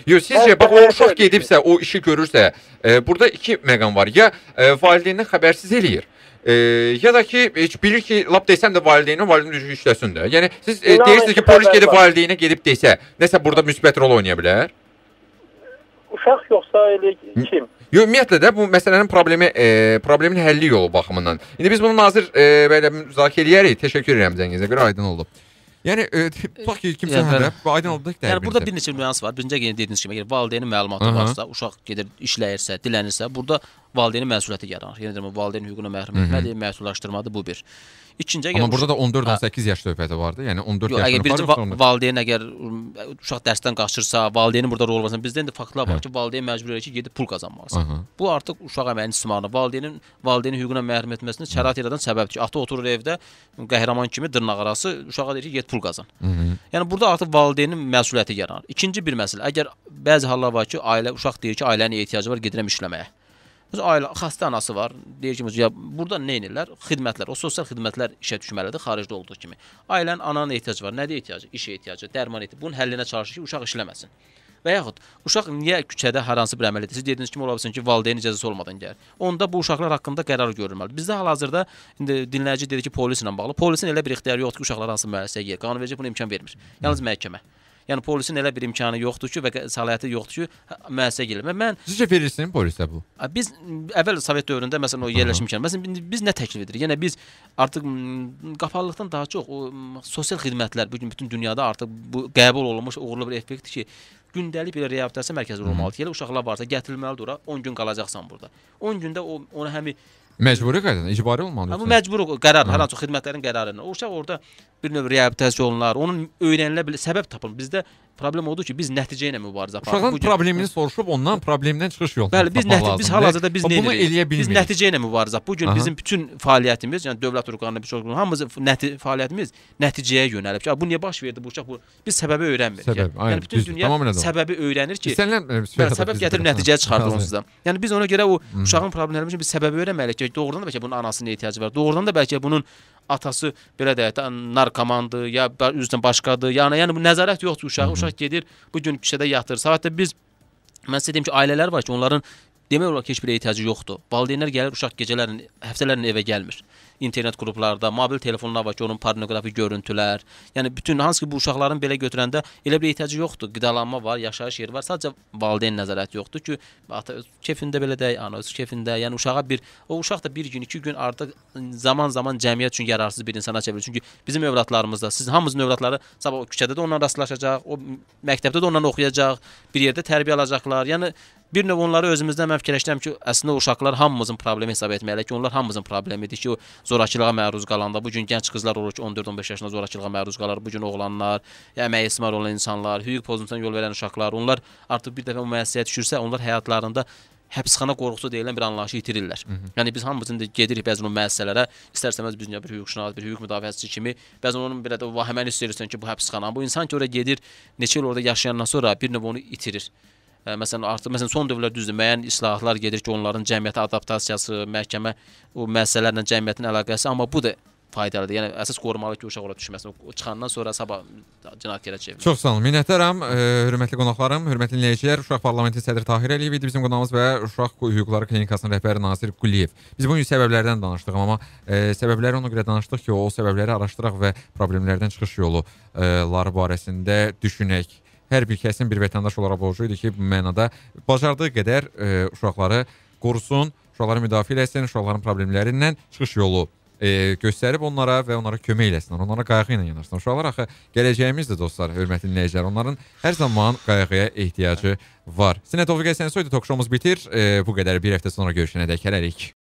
Yox, sizcə bax o uşaq gedibsə, o işi görürsə, e, burada iki məqam var. Ya e, valideynindən xəbərsiz eləyir. E, ya da ki heç bilir ki, lap desəm də valideynin valideynin düzgün işləsin də. Yəni siz e, deyirsiniz ki, polis gedib valideynə gedib desə, nəsə burada müsbət rol oynaya bilər? Uşaq yoxsa elə kim? Yox, ümumiyyətlə də bu məsələnin problemi e, problemin həlli yolu baxımından. İndi biz bunu nazir e, belə müzakirə eləyərik. Təşəkkür edirəm zənginizə görə aydın oldu. Yəni e, tutaq ki, kimsə yəni, hədəf və aydın oldu ki, Yəni burada bir neçə nüans var. Birincə yenə dediyiniz kimi, əgər valideynin məlumatı Aha. varsa, uşaq gedir işləyirsə, dilənirsə, burada valideynin məsuliyyəti yaranır. Yenə yəni, deyirəm, valideyn hüququna məhrum etmədir, məsulaşdırmadır bu bir. İkinciyə gəlir. Amma burada da 14-18 hə. yaş söhbəti vardı. Yəni 14 Yox, əgər birinci va valideyn əgər uşaq dərsdən qaçırsa, valideynin burada rolu varsa, bizdə indi faktlar var hə. ki, valideyn məcbur edir ki, gedib pul qazanmalısan. Aha. Bu artıq uşaq əməyinin istismarına, valideynin valideynin hüququna məhrum etməsinə hə. şərait yaradan səbəbdir ki, ata oturur evdə qəhrəman kimi dırnaq arası uşağa deyir ki, get pul qazan. Hı -hı. Yəni burada artıq valideynin məsuliyyəti yaranır. İkinci bir məsələ, əgər bəzi hallar var ki, ailə uşaq deyir ki, ailənin ehtiyacı var, gedirəm işləməyə ailə xəstə anası var. Deyir ki, ya burada nə edirlər? Xidmətlər, o sosial xidmətlər işə düşməlidir xaricdə olduğu kimi. Ailənin ananın ehtiyacı var. Nədir ehtiyacı? İşə ehtiyacı, dərman ehtiyacı. Bunun həllinə çalışır ki, uşaq işləməsin. Və yaxud uşaq niyə küçədə hər hansı bir əməl edir? Siz dediniz kimi ola bilsin ki, valideyn icazəsi olmadan gəlir. Onda bu uşaqlar haqqında qərar görülməli. Bizdə hal-hazırda indi dinləyici dedi ki, polislə bağlı. Polisin elə bir ixtiyarı yoxdur ki, uşaqlar hansı müəssisəyə girir. Qanunverici buna imkan vermir. Yalnız məhkəmə. Hı. Yəni polisin elə bir imkanı yoxdur ki, və səlahiyyəti yoxdur ki, hə, müəssisə gəlmə. Mən sizcə verilsin polisə bu? Biz əvvəl Sovet dövründə məsələn o yerləşmişkən, məsələn biz nə təklif edirik? Yəni biz artıq qapalıqdan daha çox o sosial xidmətlər bu gün bütün dünyada artıq bu qəbul olunmuş uğurlu bir effektdir ki, gündəlik bir reabilitasiya mərkəzi olmalıdır. Elə uşaqlar varsa gətirilməlidir ora. 10 gün qalacaqsan burada. 10 gündə o onu həmi Məcburi qaydadan, icbari olmalıdır. Amma məcburi qərar, hə. hər hansı xidmətlərin qərarından. O uşaq orada bir növ reabilitasiya olunar. Onun öyrənilə bilə səbəb tapılır. Bizdə problem odur ki, biz nəticə ilə mübarizə aparırıq. Uşağın problemini soruşub ondan problemdən çıxış yolunu Bəli, biz nəticə biz hal-hazırda biz nə edirik? Biz nəticə ilə mübarizə. Bu gün bizim bütün fəaliyyətimiz, yəni dövlət orqanlarında bir çox hamımız nəti fəaliyyətimiz nəticəyə yönəlib ki, bu niyə baş verdi bu uşaq? Bu biz səbəbi öyrənmirik. Səbəb, yəni, yəni bütün dünya səbəbi öyrənir ki, e, bəli, səbəb gətirib nəticəyə çıxardır onsuzdan. Yəni biz ona görə o uşağın problemləri üçün biz səbəbi öyrənməliyik ki, doğrudan da bəlkə bunun anasının ehtiyacı var. Doğrudan da bəlkə bunun atası belə deyək də narkomandır, ya üzdən başqadır. Yəni yəni bu nəzarət yoxdur uşağa. Uşaq gedir, bu gün küçədə yatır. Hətta biz mən sizə deyim ki, ailələr var ki, onların demək olar ki, heç bir ehtiyacı yoxdur. Valideynlər gəlir, uşaq gecələrin, həftələrin evə gəlmir internet qruplarda, mobil telefonlar var ki, onun pornoqrafi görüntülər. Yəni bütün hansı ki bu uşaqların belə götürəndə elə bir ehtiyacı yoxdur. Qidalanma var, yaşayış yeri var, sadəcə valideyn nəzarəti yoxdur ki, ata öz kefində belə də, ana öz kefində. Yəni uşağa bir o uşaq da bir gün, iki gün artıq zaman-zaman cəmiyyət üçün yararsız bir insana çevrilir. Çünki bizim övladlarımızda siz hamımızın övladları sabah o küçədə də onunla rastlaşacaq, o məktəbdə də onunla oxuyacaq, bir yerdə tərbiyə alacaqlar. Yəni Bir növ onları özümüzdə mən fikirləşirəm ki, əslində uşaqlar hamımızın problemi hesab etməliyik ki, onlar hamımızın problemidir ki, o zorakılığa məruz qalanda bu gün gənc qızlar olur ki, 14-15 yaşında zorakılığa məruz qalar, bu gün oğlanlar, əməyi ismar olan insanlar, hüquq pozuntusuna yol verən uşaqlar, onlar artıq bir dəfə müəssisəyə düşürsə, onlar həyatlarında həbsxana qorxusu deyilən bir anlayışı itirirlər. Hı -hı. Yəni biz hamımız indi gedirik bəzən o müəssisələrə, istərsəmiz biz bir hüquqşünas, bir hüquq müdafiəçisi kimi, bəzən onun belə də vahəməni istəyirsən ki, bu həbsxana, bu insan ki, ora gedir, neçə il orada yaşayandan sonra bir növ onu itirir. Məsələn, artıq məsələn son dövrlər düzdür, müəyyən islahatlar gedir ki, onların cəmiyyətə adaptasiyası, məhkəmə o müəssisələrlə cəmiyyətin əlaqəsi, amma bu da faydalıdır. Yəni əsas qorumalı ki, uşaq ora düşməsin. O çıxandan sonra sabah cinayətkara çevrilir. Çox sağ olun. Minnətdaram, e, hörmətli qonaqlarım, hörmətli dinləyicilər. Uşaq parlamenti sədri Tahir Əliyev idi bizim qonağımız və Uşaq Hüquqları Klinikasının rəhbəri Nazir Quliyev. Biz bu gün səbəblərdən danışdıq, amma e, səbəbləri ona görə danışdıq ki, o səbəbləri araşdıraq və problemlərdən çıxış yolları e, barəsində düşünək hər bir kəsin bir vətəndaş olaraq borcu idi ki, bu mənada bacardığı qədər ə, e, uşaqları qorusun, uşaqları müdafiə eləsin, uşaqların problemlərindən çıxış yolu e, göstərib onlara və onlara kömək eləsinlər, onlara qayğı ilə yanaşsınlar. Uşaqlar axı gələcəyimizdir dostlar, hörmətli dinləyicilər. Onların hər zaman qayğıya ehtiyacı var. Sinə Tofiq Əsənsoy idi, tokşomuz bitir. E, bu qədər bir həftə sonra görüşənədək hələlik.